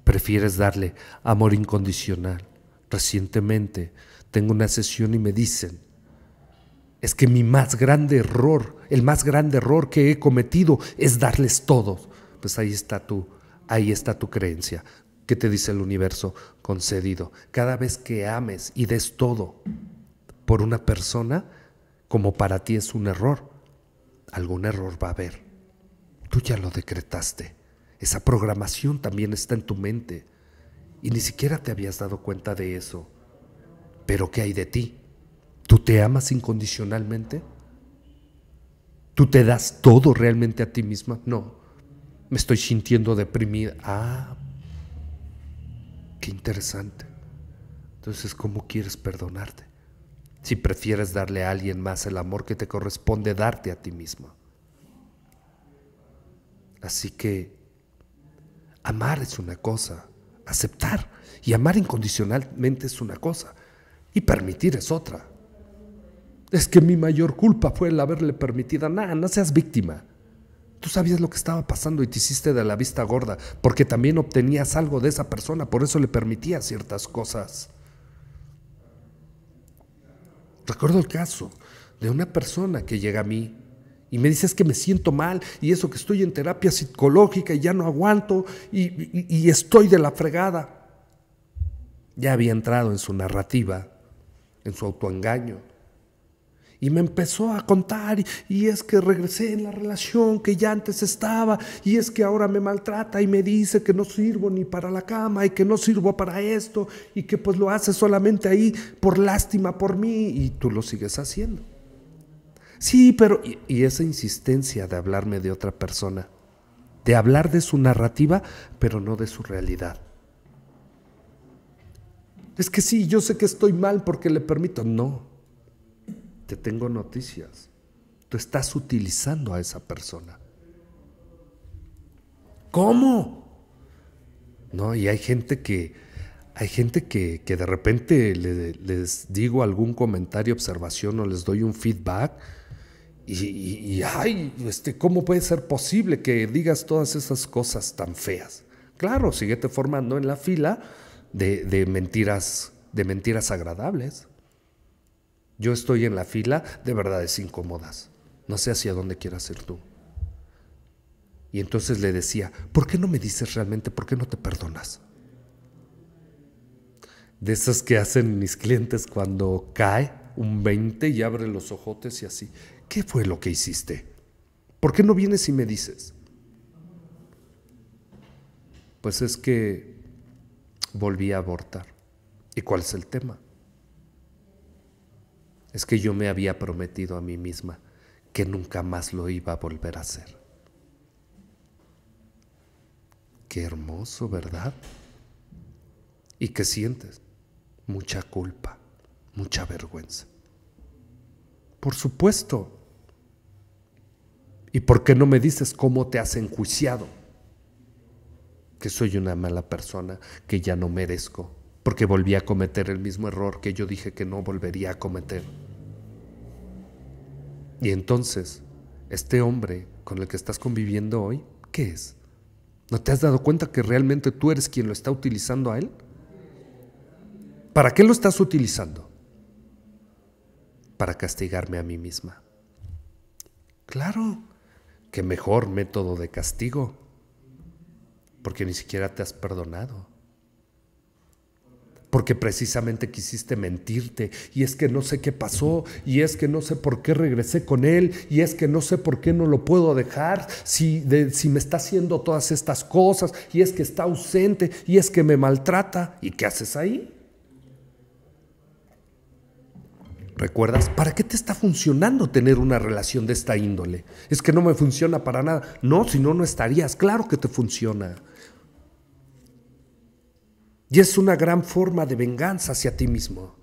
Prefieres darle amor incondicional Recientemente tengo una sesión y me dicen, es que mi más grande error, el más grande error que he cometido es darles todo. Pues ahí está tú, ahí está tu creencia. ¿Qué te dice el universo? Concedido. Cada vez que ames y des todo por una persona, como para ti es un error, algún error va a haber. Tú ya lo decretaste. Esa programación también está en tu mente y ni siquiera te habías dado cuenta de eso. Pero ¿qué hay de ti? ¿Tú te amas incondicionalmente? ¿Tú te das todo realmente a ti misma? No, me estoy sintiendo deprimida. Ah, qué interesante. Entonces, ¿cómo quieres perdonarte? Si prefieres darle a alguien más el amor que te corresponde darte a ti misma. Así que amar es una cosa, aceptar. Y amar incondicionalmente es una cosa y permitir es otra. Es que mi mayor culpa fue el haberle permitido. Nada, no seas víctima. Tú sabías lo que estaba pasando y te hiciste de la vista gorda, porque también obtenías algo de esa persona, por eso le permitías ciertas cosas. Recuerdo el caso de una persona que llega a mí y me dice, es que me siento mal y eso que estoy en terapia psicológica y ya no aguanto y, estoy de la fregada. Ya había entrado en su narrativa, en su autoengaño. Y me empezó a contar, y, es que regresé en la relación que ya antes estaba, y es que ahora me maltrata y me dice que no sirvo ni para la cama y que no sirvo para esto, y que pues lo hace solamente ahí por lástima por mí, y tú lo sigues haciendo. Sí, pero... Y, esa insistencia de hablarme de otra persona, de hablar de su narrativa, pero no de su realidad. Es que sí, yo sé que estoy mal porque le permito. No, te tengo noticias. Tú estás utilizando a esa persona. ¿Cómo? No, y hay gente que, hay gente que, de repente les digo algún comentario, observación o les doy un feedback y, ay, este, ¿cómo puede ser posible que digas todas esas cosas tan feas? Claro, te formando en la fila de, mentiras, de mentiras agradables. Yo estoy en la fila de verdades incómodas. No sé hacia dónde quieras ir tú. Y entonces le decía, ¿por qué no me dices realmente? ¿Por qué no te perdonas? De esas que hacen mis clientes cuando cae un 20 y abre los ojotes y así. ¿qué fue lo que hiciste? ¿Por qué no vienes y me dices? Pues es que volví a abortar. ¿Y cuál es el tema? Es que yo me había prometido a mí misma que nunca más lo iba a volver a hacer. Qué hermoso, ¿verdad? ¿Y qué sientes? Mucha culpa, mucha vergüenza. Por supuesto, ¿Y por qué no me dices cómo te has enjuiciado? Que soy una mala persona, que ya no merezco, porque volví a cometer el mismo error que yo dije que no volvería a cometer. Y entonces, este hombre con el que estás conviviendo hoy, ¿qué es? ¿No te has dado cuenta que realmente tú eres quien lo está utilizando a él? ¿Para qué lo estás utilizando? Para castigarme a mí misma. Claro. Qué mejor método de castigo, porque ni siquiera te has perdonado. Porque precisamente quisiste mentirte, y es que no sé qué pasó, y es que no sé por qué regresé con él, y es que no sé por qué no lo puedo dejar, si, si me está haciendo todas estas cosas, y es que está ausente, y es que me maltrata, ¿y qué haces ahí? ¿Recuerdas? ¿Para qué te está funcionando tener una relación de esta índole? Es que no me funciona para nada. No, si no, no estarías. Claro que te funciona. Y es una gran forma de venganza hacia ti mismo.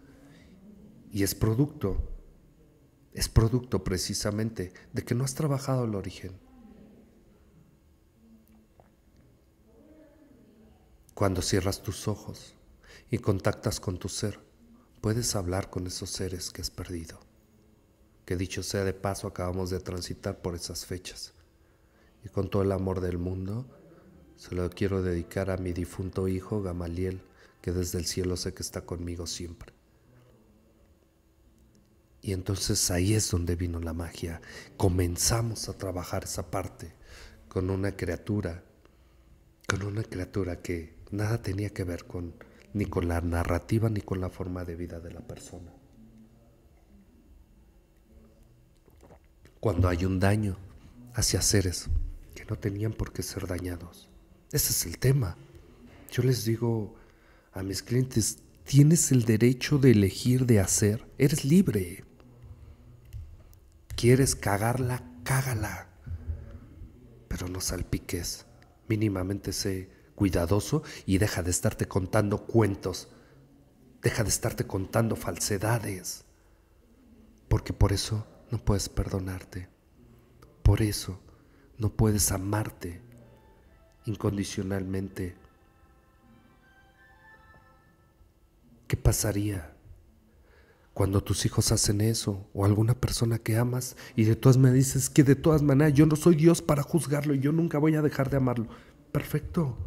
Y es producto, es producto precisamente de que no has trabajado el origen. Cuando cierras tus ojos y contactas con tu ser, puedes hablar con esos seres que has perdido. Que dicho sea de paso, acabamos de transitar por esas fechas. Y con todo el amor del mundo, se lo quiero dedicar a mi difunto hijo Gamaliel, que desde el cielo sé que está conmigo siempre. Y entonces ahí es donde vino la magia. Comenzamos a trabajar esa parte con una criatura, con una criatura que nada tenía que ver con ni con la narrativa, ni con la forma de vida de la persona. Cuando hay un daño hacia seres que no tenían por qué ser dañados. Ese es el tema. Yo les digo a mis clientes, tienes el derecho de elegir de hacer, eres libre. ¿Quieres cagarla? Cágala. Pero no salpiques. Mínimamente sé cuidadoso y deja de estarte contando cuentos, deja de estarte contando falsedades, porque por eso no puedes perdonarte, por eso no puedes amarte incondicionalmente. ¿Qué pasaría cuando tus hijos hacen eso o alguna persona que amas y de todas maneras dices que de todas maneras yo no soy Dios para juzgarlo y yo nunca voy a dejar de amarlo? Perfecto.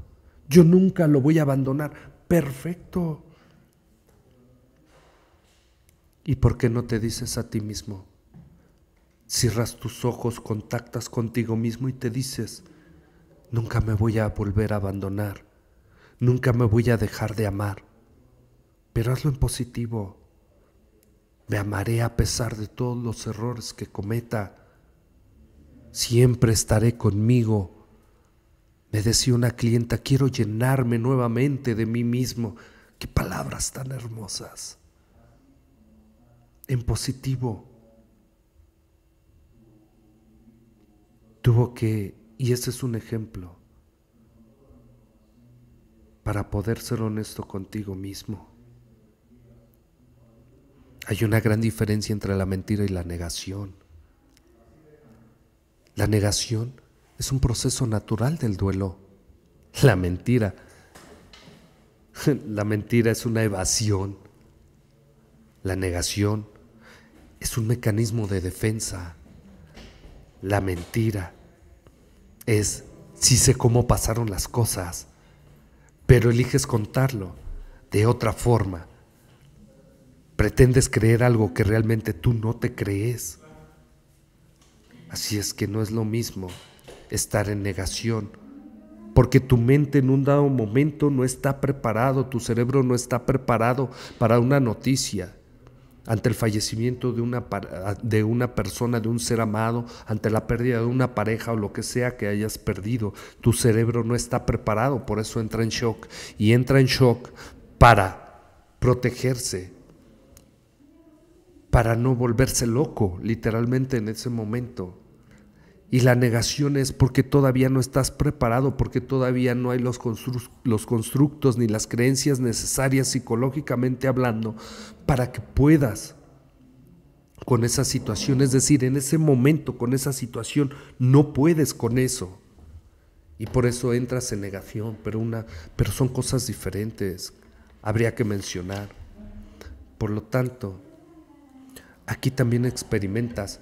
Yo nunca lo voy a abandonar. Perfecto. ¿Y por qué no te dices a ti mismo? Cierras tus ojos, contactas contigo mismo y te dices, nunca me voy a volver a abandonar, nunca me voy a dejar de amar, pero hazlo en positivo. Me amaré a pesar de todos los errores que cometa. Siempre estaré conmigo me decía una clienta, quiero llenarme nuevamente de mí mismo. Qué palabras tan hermosas. En positivo. Tuvo que, y ese es un ejemplo, para poder ser honesto contigo mismo. Hay una gran diferencia entre la mentira y la negación. La negación es un proceso natural del duelo. La mentira. La mentira es una evasión. La negación es un mecanismo de defensa. La mentira es si sí sé cómo pasaron las cosas, pero eliges contarlo de otra forma. Pretendes creer algo que realmente tú no te crees. Así es que no es lo mismo estar en negación, porque tu mente en un dado momento no está preparado, tu cerebro no está preparado para una noticia. Ante el fallecimiento de una, de una persona, de un ser amado, ante la pérdida de una pareja o lo que sea que hayas perdido, tu cerebro no está preparado, por eso entra en shock. Y entra en shock para protegerse, para no volverse loco, literalmente en ese momento. Y la negación es porque todavía no estás preparado, porque todavía no hay los, los, constructos ni las creencias necesarias psicológicamente hablando para que puedas con esa situación. Es decir, en ese momento, con esa situación, no puedes con eso. Y por eso entras en negación, pero, una, pero son cosas diferentes. Habría que mencionar. Por lo tanto, aquí también experimentas.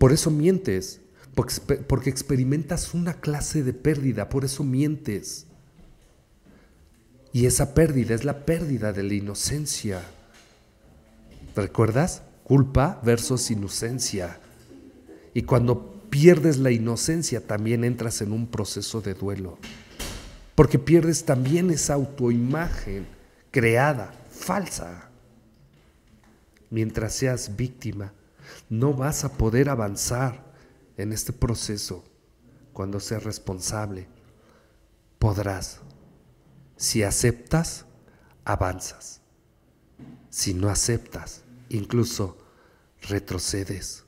Por eso mientes porque experimentas una clase de pérdida, por eso mientes. Y esa pérdida es la pérdida de la inocencia. ¿Recuerdas? Culpa versus inocencia. Y cuando pierdes la inocencia también entras en un proceso de duelo. Porque pierdes también esa autoimagen creada, falsa. Mientras seas víctima, no vas a poder avanzar en este proceso, cuando seas responsable, podrás. Si aceptas, avanzas. Si no aceptas, incluso retrocedes.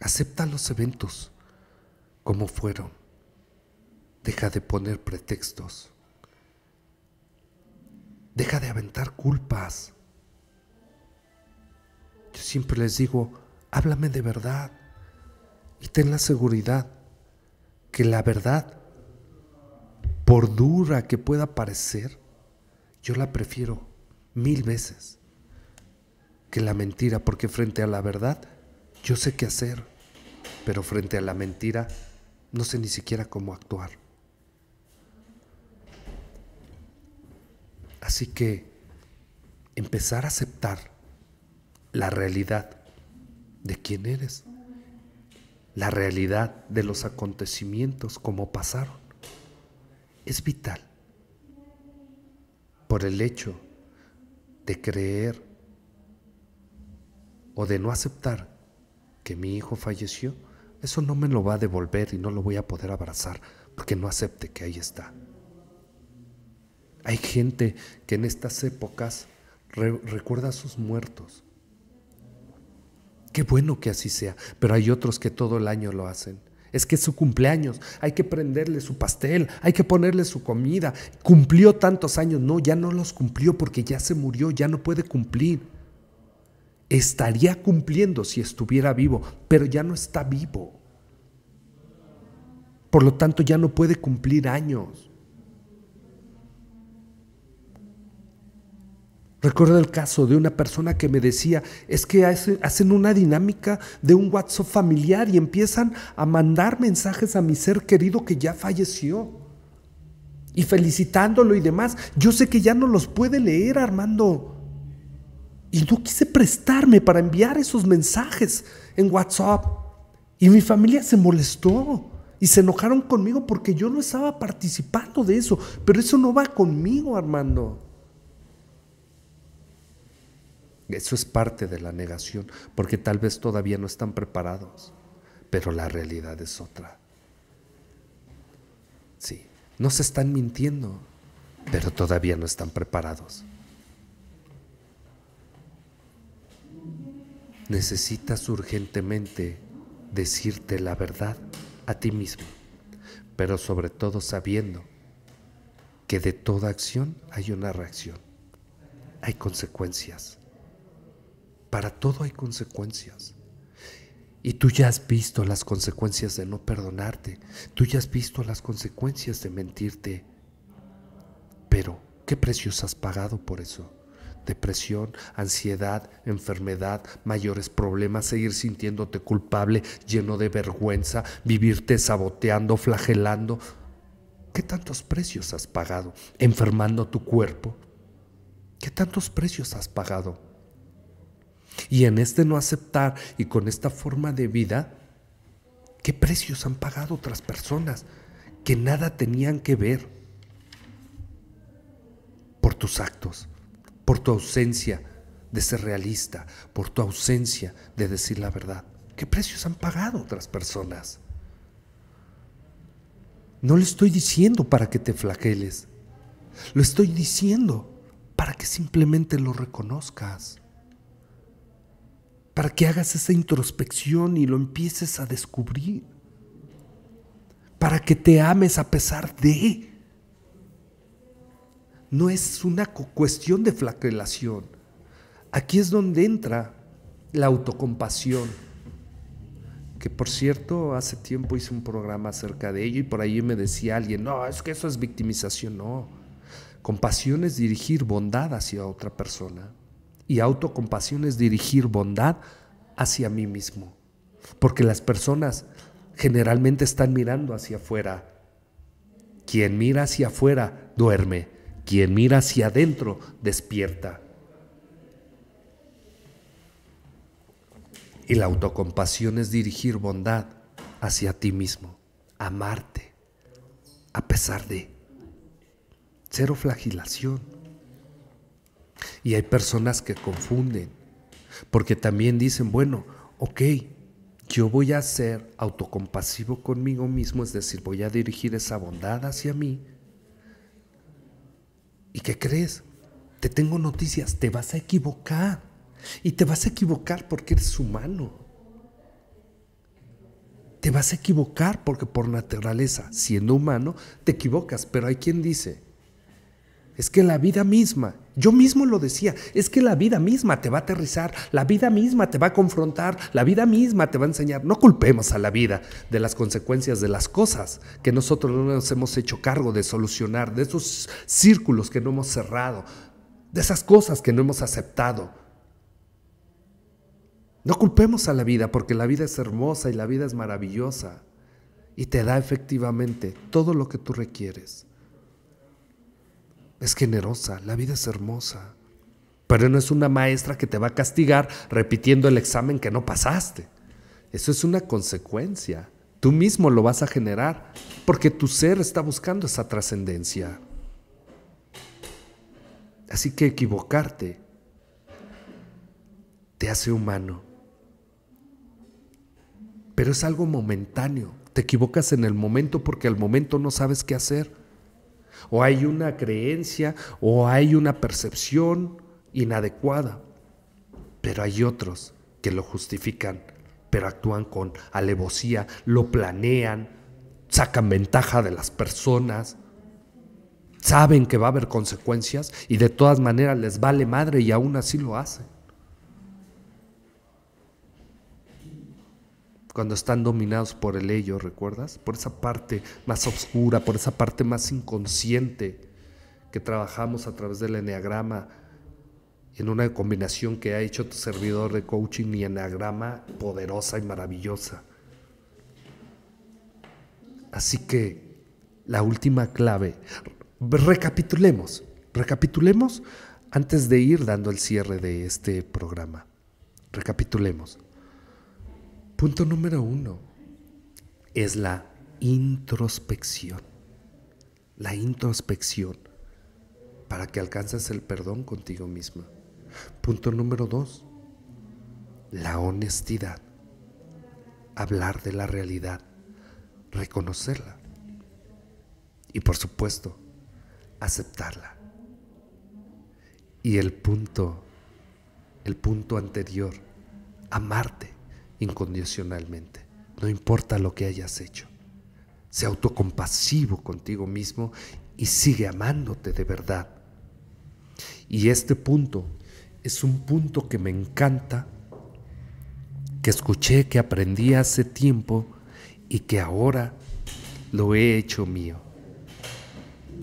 Acepta los eventos como fueron. Deja de poner pretextos. Deja de aventar culpas. Yo siempre les digo, háblame de verdad y ten la seguridad que la verdad, por dura que pueda parecer, yo la prefiero mil veces que la mentira, porque frente a la verdad yo sé qué hacer, pero frente a la mentira no sé ni siquiera cómo actuar. Así que empezar a aceptar la realidad de quién eres, la realidad de los acontecimientos como pasaron. Es vital por el hecho de creer o de no aceptar que mi hijo falleció, eso no me lo va a devolver y no lo voy a poder abrazar porque no acepte que ahí está. Hay gente que en estas épocas recuerda a sus muertos Qué bueno que así sea, pero hay otros que todo el año lo hacen. Es que es su cumpleaños, hay que prenderle su pastel, hay que ponerle su comida. Cumplió tantos años, no, ya no los cumplió porque ya se murió, ya no puede cumplir. Estaría cumpliendo si estuviera vivo, pero ya no está vivo. Por lo tanto, ya no puede cumplir años. Recuerdo el caso de una persona que me decía, es que hacen una dinámica de un WhatsApp familiar y empiezan a mandar mensajes a mi ser querido que ya falleció. Y felicitándolo y demás. Yo sé que ya no los puede leer Armando. Y no quise prestarme para enviar esos mensajes en WhatsApp. Y mi familia se molestó y se enojaron conmigo porque yo no estaba participando de eso. Pero eso no va conmigo, Armando. Eso es parte de la negación, porque tal vez todavía no están preparados, pero la realidad es otra. Sí, no se están mintiendo, pero todavía no están preparados. Necesitas urgentemente decirte la verdad a ti mismo, pero sobre todo sabiendo que de toda acción hay una reacción, hay consecuencias. Para todo hay consecuencias. Y tú ya has visto las consecuencias de no perdonarte. Tú ya has visto las consecuencias de mentirte. Pero, ¿qué precios has pagado por eso? Depresión, ansiedad, enfermedad, mayores problemas, seguir sintiéndote culpable, lleno de vergüenza, vivirte saboteando, flagelando. ¿Qué tantos precios has pagado? Enfermando tu cuerpo. ¿Qué tantos precios has pagado? Y en este no aceptar y con esta forma de vida, ¿qué precios han pagado otras personas que nada tenían que ver por tus actos, por tu ausencia de ser realista, por tu ausencia de decir la verdad? ¿Qué precios han pagado otras personas? No le estoy diciendo para que te flageles, lo estoy diciendo para que simplemente lo reconozcas para que hagas esa introspección y lo empieces a descubrir, para que te ames a pesar de... No es una cuestión de flagelación. Aquí es donde entra la autocompasión, que por cierto, hace tiempo hice un programa acerca de ello y por ahí me decía alguien, no, es que eso es victimización, no. Compasión es dirigir bondad hacia otra persona y autocompasión es dirigir bondad hacia mí mismo. Porque las personas generalmente están mirando hacia afuera. Quien mira hacia afuera duerme, quien mira hacia adentro despierta. Y la autocompasión es dirigir bondad hacia ti mismo, amarte, a pesar de cero flagilación y hay personas que confunden, porque también dicen, bueno, ok, yo voy a ser autocompasivo conmigo mismo, es decir, voy a dirigir esa bondad hacia mí. ¿Y qué crees? Te tengo noticias, te vas a equivocar. Y te vas a equivocar porque eres humano. Te vas a equivocar porque por naturaleza, siendo humano, te equivocas. Pero hay quien dice, es que la vida misma yo mismo lo decía, es que la vida misma te va a aterrizar, la vida misma te va a confrontar, la vida misma te va a enseñar. No culpemos a la vida de las consecuencias de las cosas que nosotros no nos hemos hecho cargo de solucionar, de esos círculos que no hemos cerrado, de esas cosas que no hemos aceptado. No culpemos a la vida porque la vida es hermosa y la vida es maravillosa y te da efectivamente todo lo que tú requieres es generosa, la vida es hermosa. Pero no es una maestra que te va a castigar repitiendo el examen que no pasaste. Eso es una consecuencia. Tú mismo lo vas a generar porque tu ser está buscando esa trascendencia. Así que equivocarte te hace humano. Pero es algo momentáneo. Te equivocas en el momento porque al momento no sabes qué hacer o hay una creencia o hay una percepción inadecuada. Pero hay otros que lo justifican, pero actúan con alevosía, lo planean, sacan ventaja de las personas, saben que va a haber consecuencias y de todas maneras les vale madre y aún así lo hacen. cuando están dominados por el ello, ¿recuerdas? Por esa parte más oscura, por esa parte más inconsciente que trabajamos a través del enneagrama en una combinación que ha hecho tu servidor de coaching y enneagrama poderosa y maravillosa. Así que la última clave, recapitulemos, recapitulemos antes de ir dando el cierre de este programa. Recapitulemos. Punto número uno es la introspección. La introspección para que alcances el perdón contigo misma. Punto número dos, la honestidad. Hablar de la realidad, reconocerla y por supuesto aceptarla. Y el punto, el punto anterior, amarte incondicionalmente, no importa lo que hayas hecho. Sé autocompasivo contigo mismo y sigue amándote de verdad. Y este punto es un punto que me encanta, que escuché, que aprendí hace tiempo y que ahora lo he hecho mío.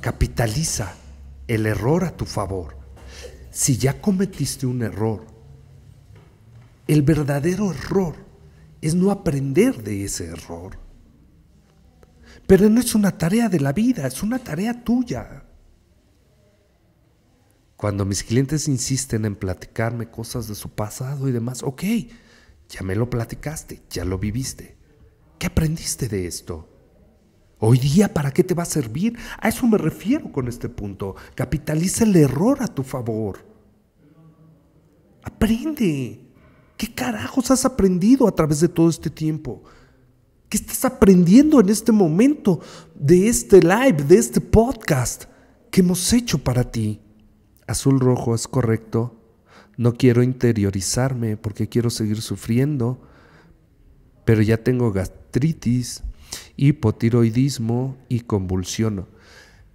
Capitaliza el error a tu favor. Si ya cometiste un error, el verdadero error es no aprender de ese error. Pero no es una tarea de la vida, es una tarea tuya. Cuando mis clientes insisten en platicarme cosas de su pasado y demás, ok, ya me lo platicaste, ya lo viviste. ¿Qué aprendiste de esto? Hoy día, ¿para qué te va a servir? A eso me refiero con este punto. Capitaliza el error a tu favor. Aprende. ¿Qué carajos has aprendido a través de todo este tiempo? ¿Qué estás aprendiendo en este momento de este live, de este podcast que hemos hecho para ti? Azul rojo es correcto. No quiero interiorizarme porque quiero seguir sufriendo, pero ya tengo gastritis, hipotiroidismo y convulsión.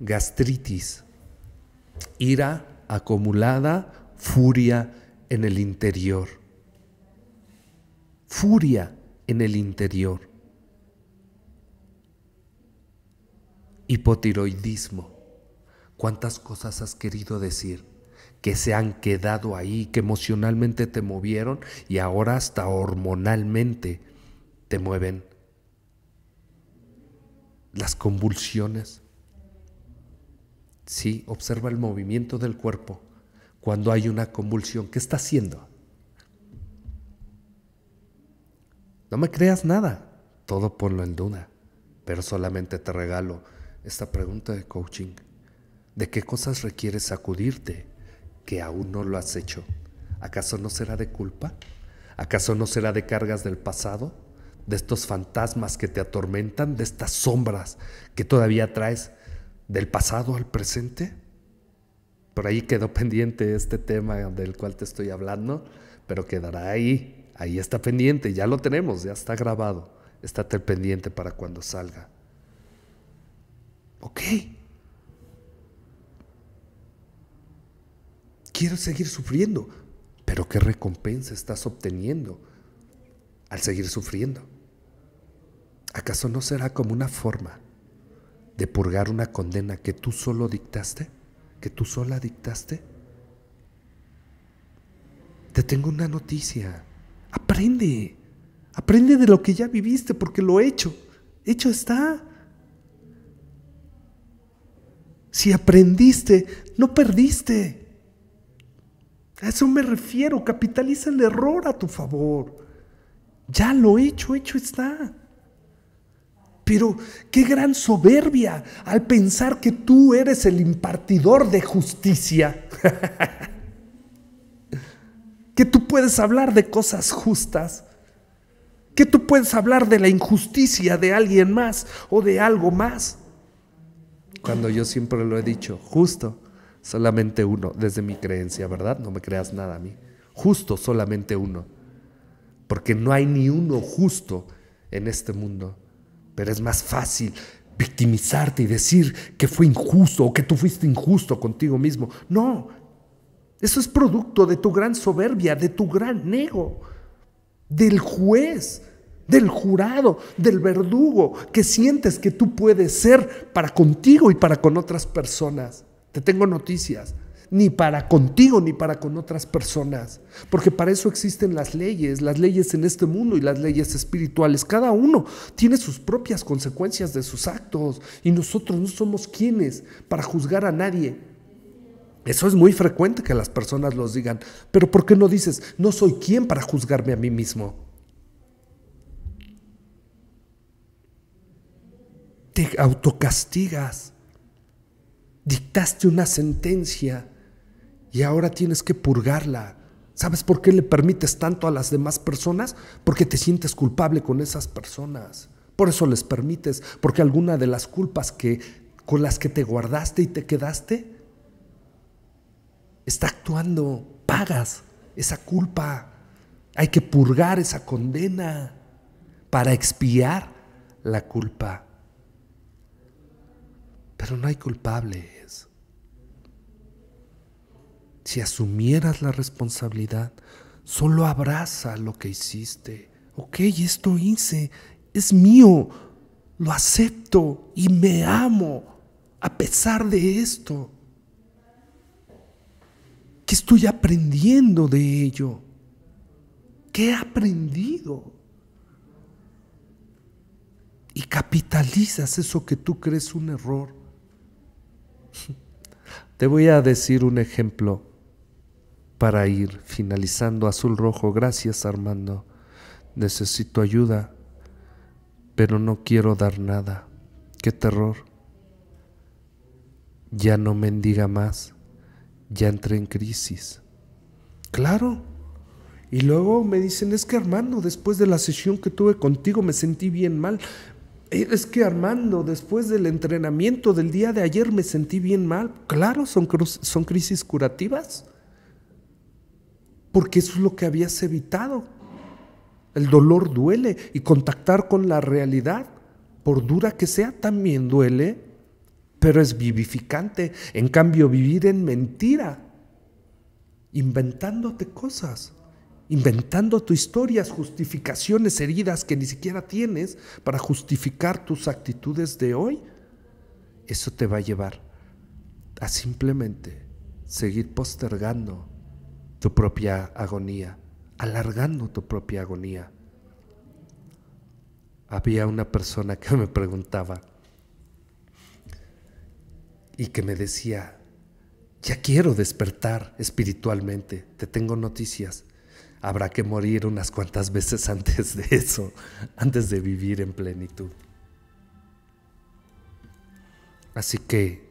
Gastritis, ira acumulada, furia en el interior furia en el interior, hipotiroidismo, cuántas cosas has querido decir que se han quedado ahí, que emocionalmente te movieron y ahora hasta hormonalmente te mueven. Las convulsiones. Sí, observa el movimiento del cuerpo. Cuando hay una convulsión, ¿qué está haciendo? No me creas nada, todo ponlo en duda, pero solamente te regalo esta pregunta de coaching. ¿De qué cosas requieres sacudirte que aún no lo has hecho? ¿Acaso no será de culpa? ¿Acaso no será de cargas del pasado? ¿De estos fantasmas que te atormentan? ¿De estas sombras que todavía traes del pasado al presente? Por ahí quedó (laughs) pendiente este tema del cual te estoy hablando, pero quedará ahí ahí está pendiente, ya lo tenemos, ya está grabado, está pendiente para cuando salga. Ok. Quiero seguir sufriendo, pero ¿qué recompensa estás obteniendo al seguir sufriendo? ¿Acaso no será como una forma de purgar una condena que tú solo dictaste? ¿Que tú sola dictaste? Te tengo una noticia. Aprende. Aprende de lo que ya viviste, porque lo he hecho. Hecho está. Si aprendiste, no perdiste. A eso me refiero. Capitaliza el error a tu favor. Ya lo hecho, hecho está. Pero qué gran soberbia al pensar que tú eres el impartidor de justicia. (laughs) que tú puedes hablar de cosas justas, que tú puedes hablar de la injusticia de alguien más o de algo más. Cuando yo siempre lo he dicho, justo, solamente uno, desde mi creencia, ¿verdad? No me creas nada a mí. Justo, solamente uno. Porque no hay ni uno justo en este mundo. Pero es más fácil victimizarte y decir que fue injusto o que tú fuiste injusto contigo mismo. No, eso es producto de tu gran soberbia, de tu gran ego, del juez, del jurado, del verdugo que sientes que tú puedes ser para contigo y para con otras personas. Te tengo noticias ni para contigo ni para con otras personas, porque para eso existen las leyes, las leyes en este mundo y las leyes espirituales. Cada uno tiene sus propias consecuencias de sus actos y nosotros no somos quienes para juzgar a nadie. Eso es muy frecuente que las personas los digan, pero ¿por qué no dices, no soy quien para juzgarme a mí mismo? Te autocastigas, dictaste una sentencia y ahora tienes que purgarla. ¿Sabes por qué le permites tanto a las demás personas? Porque te sientes culpable con esas personas. Por eso les permites, porque alguna de las culpas que con las que te guardaste y te quedaste está actuando, pagas esa culpa, hay que purgar esa condena para expiar la culpa. Pero no hay culpables. Si asumieras la responsabilidad, solo abraza lo que hiciste. Ok, esto hice, es mío, lo acepto y me amo a pesar de esto estoy aprendiendo de ello? ¿Qué he aprendido? Y capitalizas eso que tú crees un error. (laughs) Te voy a decir un ejemplo para ir finalizando azul rojo. Gracias Armando. Necesito ayuda, pero no quiero dar nada. Qué terror. Ya no mendiga más ya entré en crisis. Claro. Y luego me dicen, es que Armando, después de la sesión que tuve contigo me sentí bien mal. Eh, es que Armando, después del entrenamiento del día de ayer me sentí bien mal. Claro, son, son crisis curativas. Porque eso es lo que habías evitado. El dolor duele y contactar con la realidad, por dura que sea, también duele pero es vivificante. En cambio, vivir en mentira, inventándote cosas, inventando tu historias, justificaciones, heridas que ni siquiera tienes para justificar tus actitudes de hoy, eso te va a llevar a simplemente seguir postergando tu propia agonía, alargando tu propia agonía. Había una persona que me preguntaba, y que me decía, ya quiero despertar espiritualmente, te tengo noticias. Habrá que morir unas cuantas veces antes de eso, antes de vivir en plenitud. Así que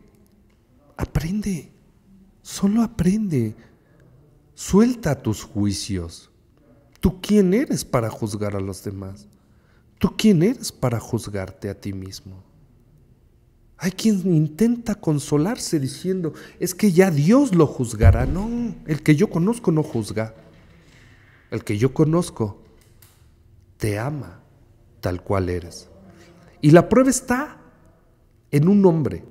aprende, solo aprende, suelta tus juicios. ¿Tú quién eres para juzgar a los demás? ¿Tú quién eres para juzgarte a ti mismo? Hay quien intenta consolarse diciendo, es que ya Dios lo juzgará. No, el que yo conozco no juzga. El que yo conozco te ama tal cual eres. Y la prueba está en un hombre.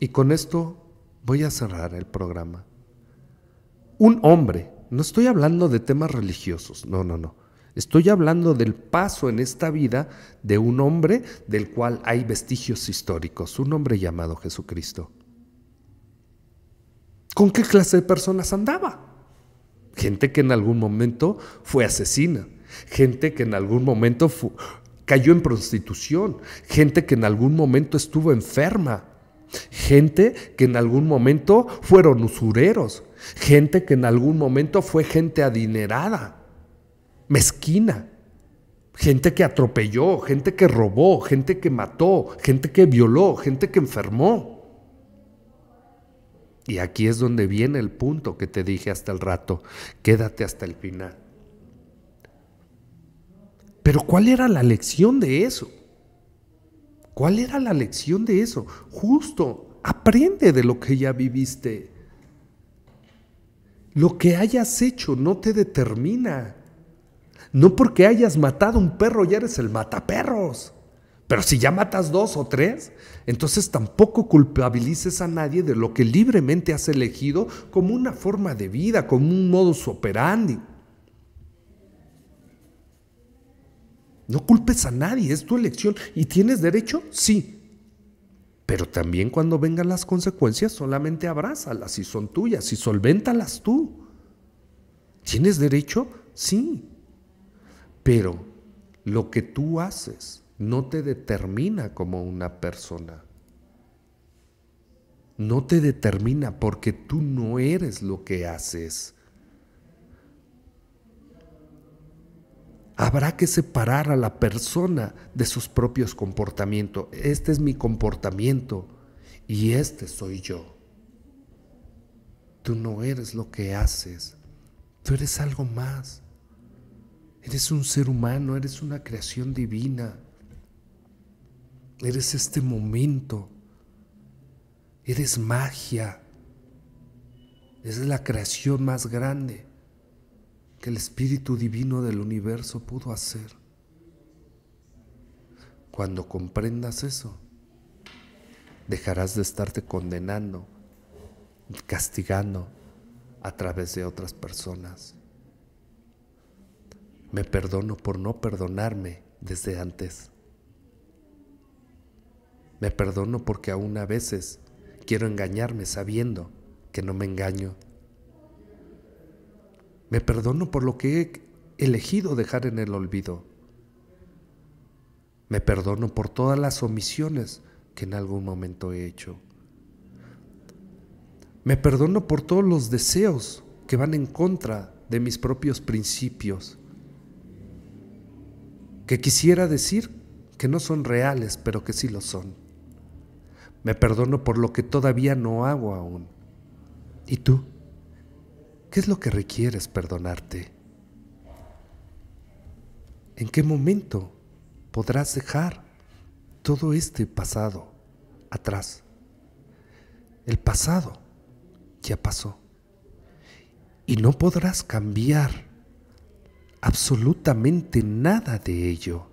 Y con esto voy a cerrar el programa. Un hombre. No estoy hablando de temas religiosos, no, no, no. Estoy hablando del paso en esta vida de un hombre del cual hay vestigios históricos, un hombre llamado Jesucristo. ¿Con qué clase de personas andaba? Gente que en algún momento fue asesina, gente que en algún momento cayó en prostitución, gente que en algún momento estuvo enferma, gente que en algún momento fueron usureros, gente que en algún momento fue gente adinerada mezquina, gente que atropelló, gente que robó, gente que mató, gente que violó, gente que enfermó. Y aquí es donde viene el punto que te dije hasta el rato, quédate hasta el final. Pero ¿cuál era la lección de eso? ¿Cuál era la lección de eso? Justo, aprende de lo que ya viviste. Lo que hayas hecho no te determina no porque hayas matado un perro ya eres el mataperros. Pero si ya matas dos o tres, entonces tampoco culpabilices a nadie de lo que libremente has elegido como una forma de vida, como un modus operandi. No culpes a nadie, es tu elección. ¿Y tienes derecho? Sí. Pero también cuando vengan las consecuencias, solamente abrázalas y son tuyas y solventalas solvéntalas tú. ¿Tienes derecho? Sí. Pero lo que tú haces no te determina como una persona. No te determina porque tú no eres lo que haces. Habrá que separar a la persona de sus propios comportamientos. Este es mi comportamiento y este soy yo. Tú no eres lo que haces. Tú eres algo más. Eres un ser humano, eres una creación divina. Eres este momento. Eres magia. es la creación más grande que el Espíritu Divino del universo pudo hacer. Cuando comprendas eso, dejarás de estarte condenando, castigando a través de otras personas. Me perdono por no perdonarme desde antes. Me perdono porque aún a veces quiero engañarme sabiendo que no me engaño. Me perdono por lo que he elegido dejar en el olvido. Me perdono por todas las omisiones que en algún momento he hecho. Me perdono por todos los deseos que van en contra de mis propios principios que quisiera decir que no son reales, pero que sí lo son. Me perdono por lo que todavía no hago aún. ¿Y tú? ¿Qué es lo que requieres perdonarte? ¿En qué momento podrás dejar todo este pasado atrás? El pasado ya pasó y no podrás cambiar absolutamente nada de ello.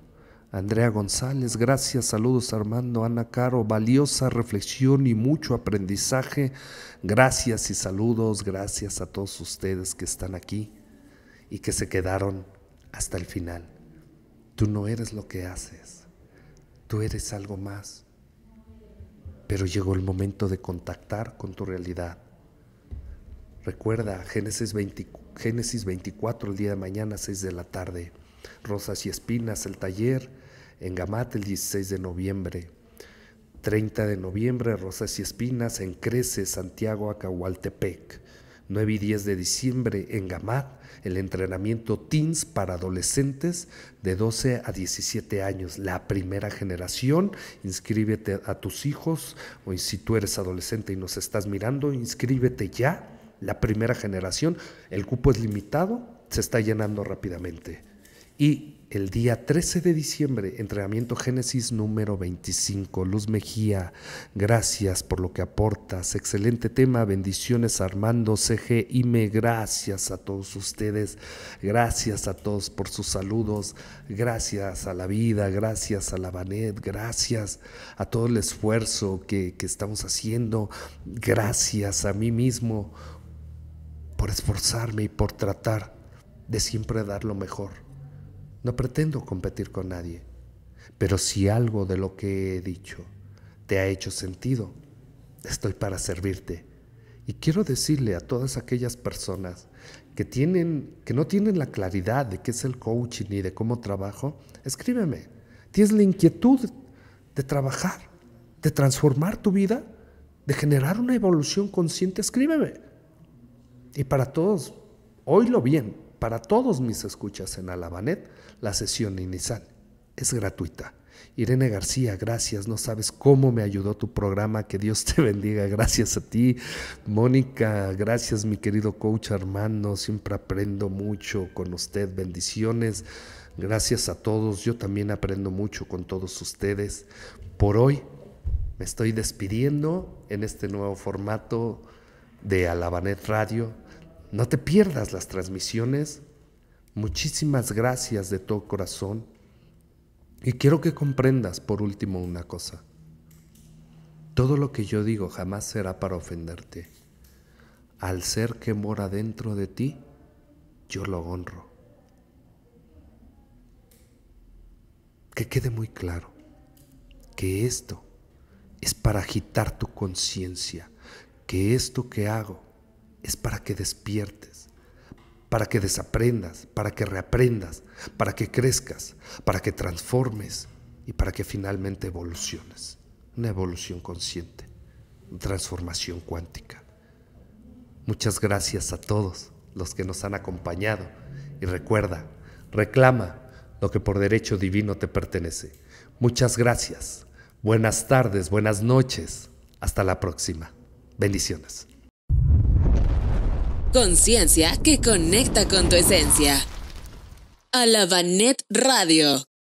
Andrea González, gracias, saludos Armando, Ana Caro, valiosa reflexión y mucho aprendizaje. Gracias y saludos, gracias a todos ustedes que están aquí y que se quedaron hasta el final. Tú no eres lo que haces, tú eres algo más. Pero llegó el momento de contactar con tu realidad. Recuerda Génesis 24 Génesis 24 el día de mañana, 6 de la tarde. Rosas y Espinas, el taller, en Gamat el 16 de noviembre. 30 de noviembre, Rosas y Espinas, en Crece, Santiago, Acahualtepec. 9 y 10 de diciembre, en Gamat, el entrenamiento Teens para adolescentes de 12 a 17 años, la primera generación. Inscríbete a tus hijos, o si tú eres adolescente y nos estás mirando, inscríbete ya la primera generación, el cupo es limitado, se está llenando rápidamente. Y el día 13 de diciembre, entrenamiento Génesis número 25. Luz Mejía, gracias por lo que aportas. Excelente tema. Bendiciones Armando CG me Gracias a todos ustedes. Gracias a todos por sus saludos. Gracias a la vida. Gracias a la Banet. Gracias a todo el esfuerzo que, que estamos haciendo. Gracias a mí mismo por esforzarme y por tratar de siempre dar lo mejor. No pretendo competir con nadie, pero si algo de lo que he dicho te ha hecho sentido, estoy para servirte. Y quiero decirle a todas aquellas personas que, tienen, que no tienen la claridad de qué es el coaching ni de cómo trabajo, escríbeme. Tienes la inquietud de trabajar, de transformar tu vida, de generar una evolución consciente, escríbeme. Y para todos, lo bien, para todos mis escuchas en Alabanet, la sesión inicial es gratuita. Irene García, gracias. No sabes cómo me ayudó tu programa. Que Dios te (laughs) bendiga. Gracias a ti. Mónica, gracias mi querido coach hermano Siempre aprendo mucho con usted. Bendiciones. Gracias a todos. Yo también aprendo mucho con todos ustedes. Por hoy me estoy despidiendo en este nuevo formato de Alabanet Radio no te pierdas las transmisiones. Muchísimas gracias de todo corazón. Y quiero que comprendas por último una cosa. Todo lo que yo digo jamás será para ofenderte. Al ser que mora dentro de ti, yo lo honro. Que quede muy claro que esto es para agitar tu conciencia, que esto que hago es para que despiertes, para que desaprendas, para que reaprendas, para que crezcas, para que transformes y para que finalmente evoluciones. Una evolución consciente, una transformación cuántica. Muchas gracias a todos los que nos han acompañado y recuerda, reclama lo que por derecho divino te pertenece. Muchas gracias. Buenas tardes, buenas noches. Hasta la próxima. Bendiciones. Conciencia que conecta con tu esencia. Alabanet Radio.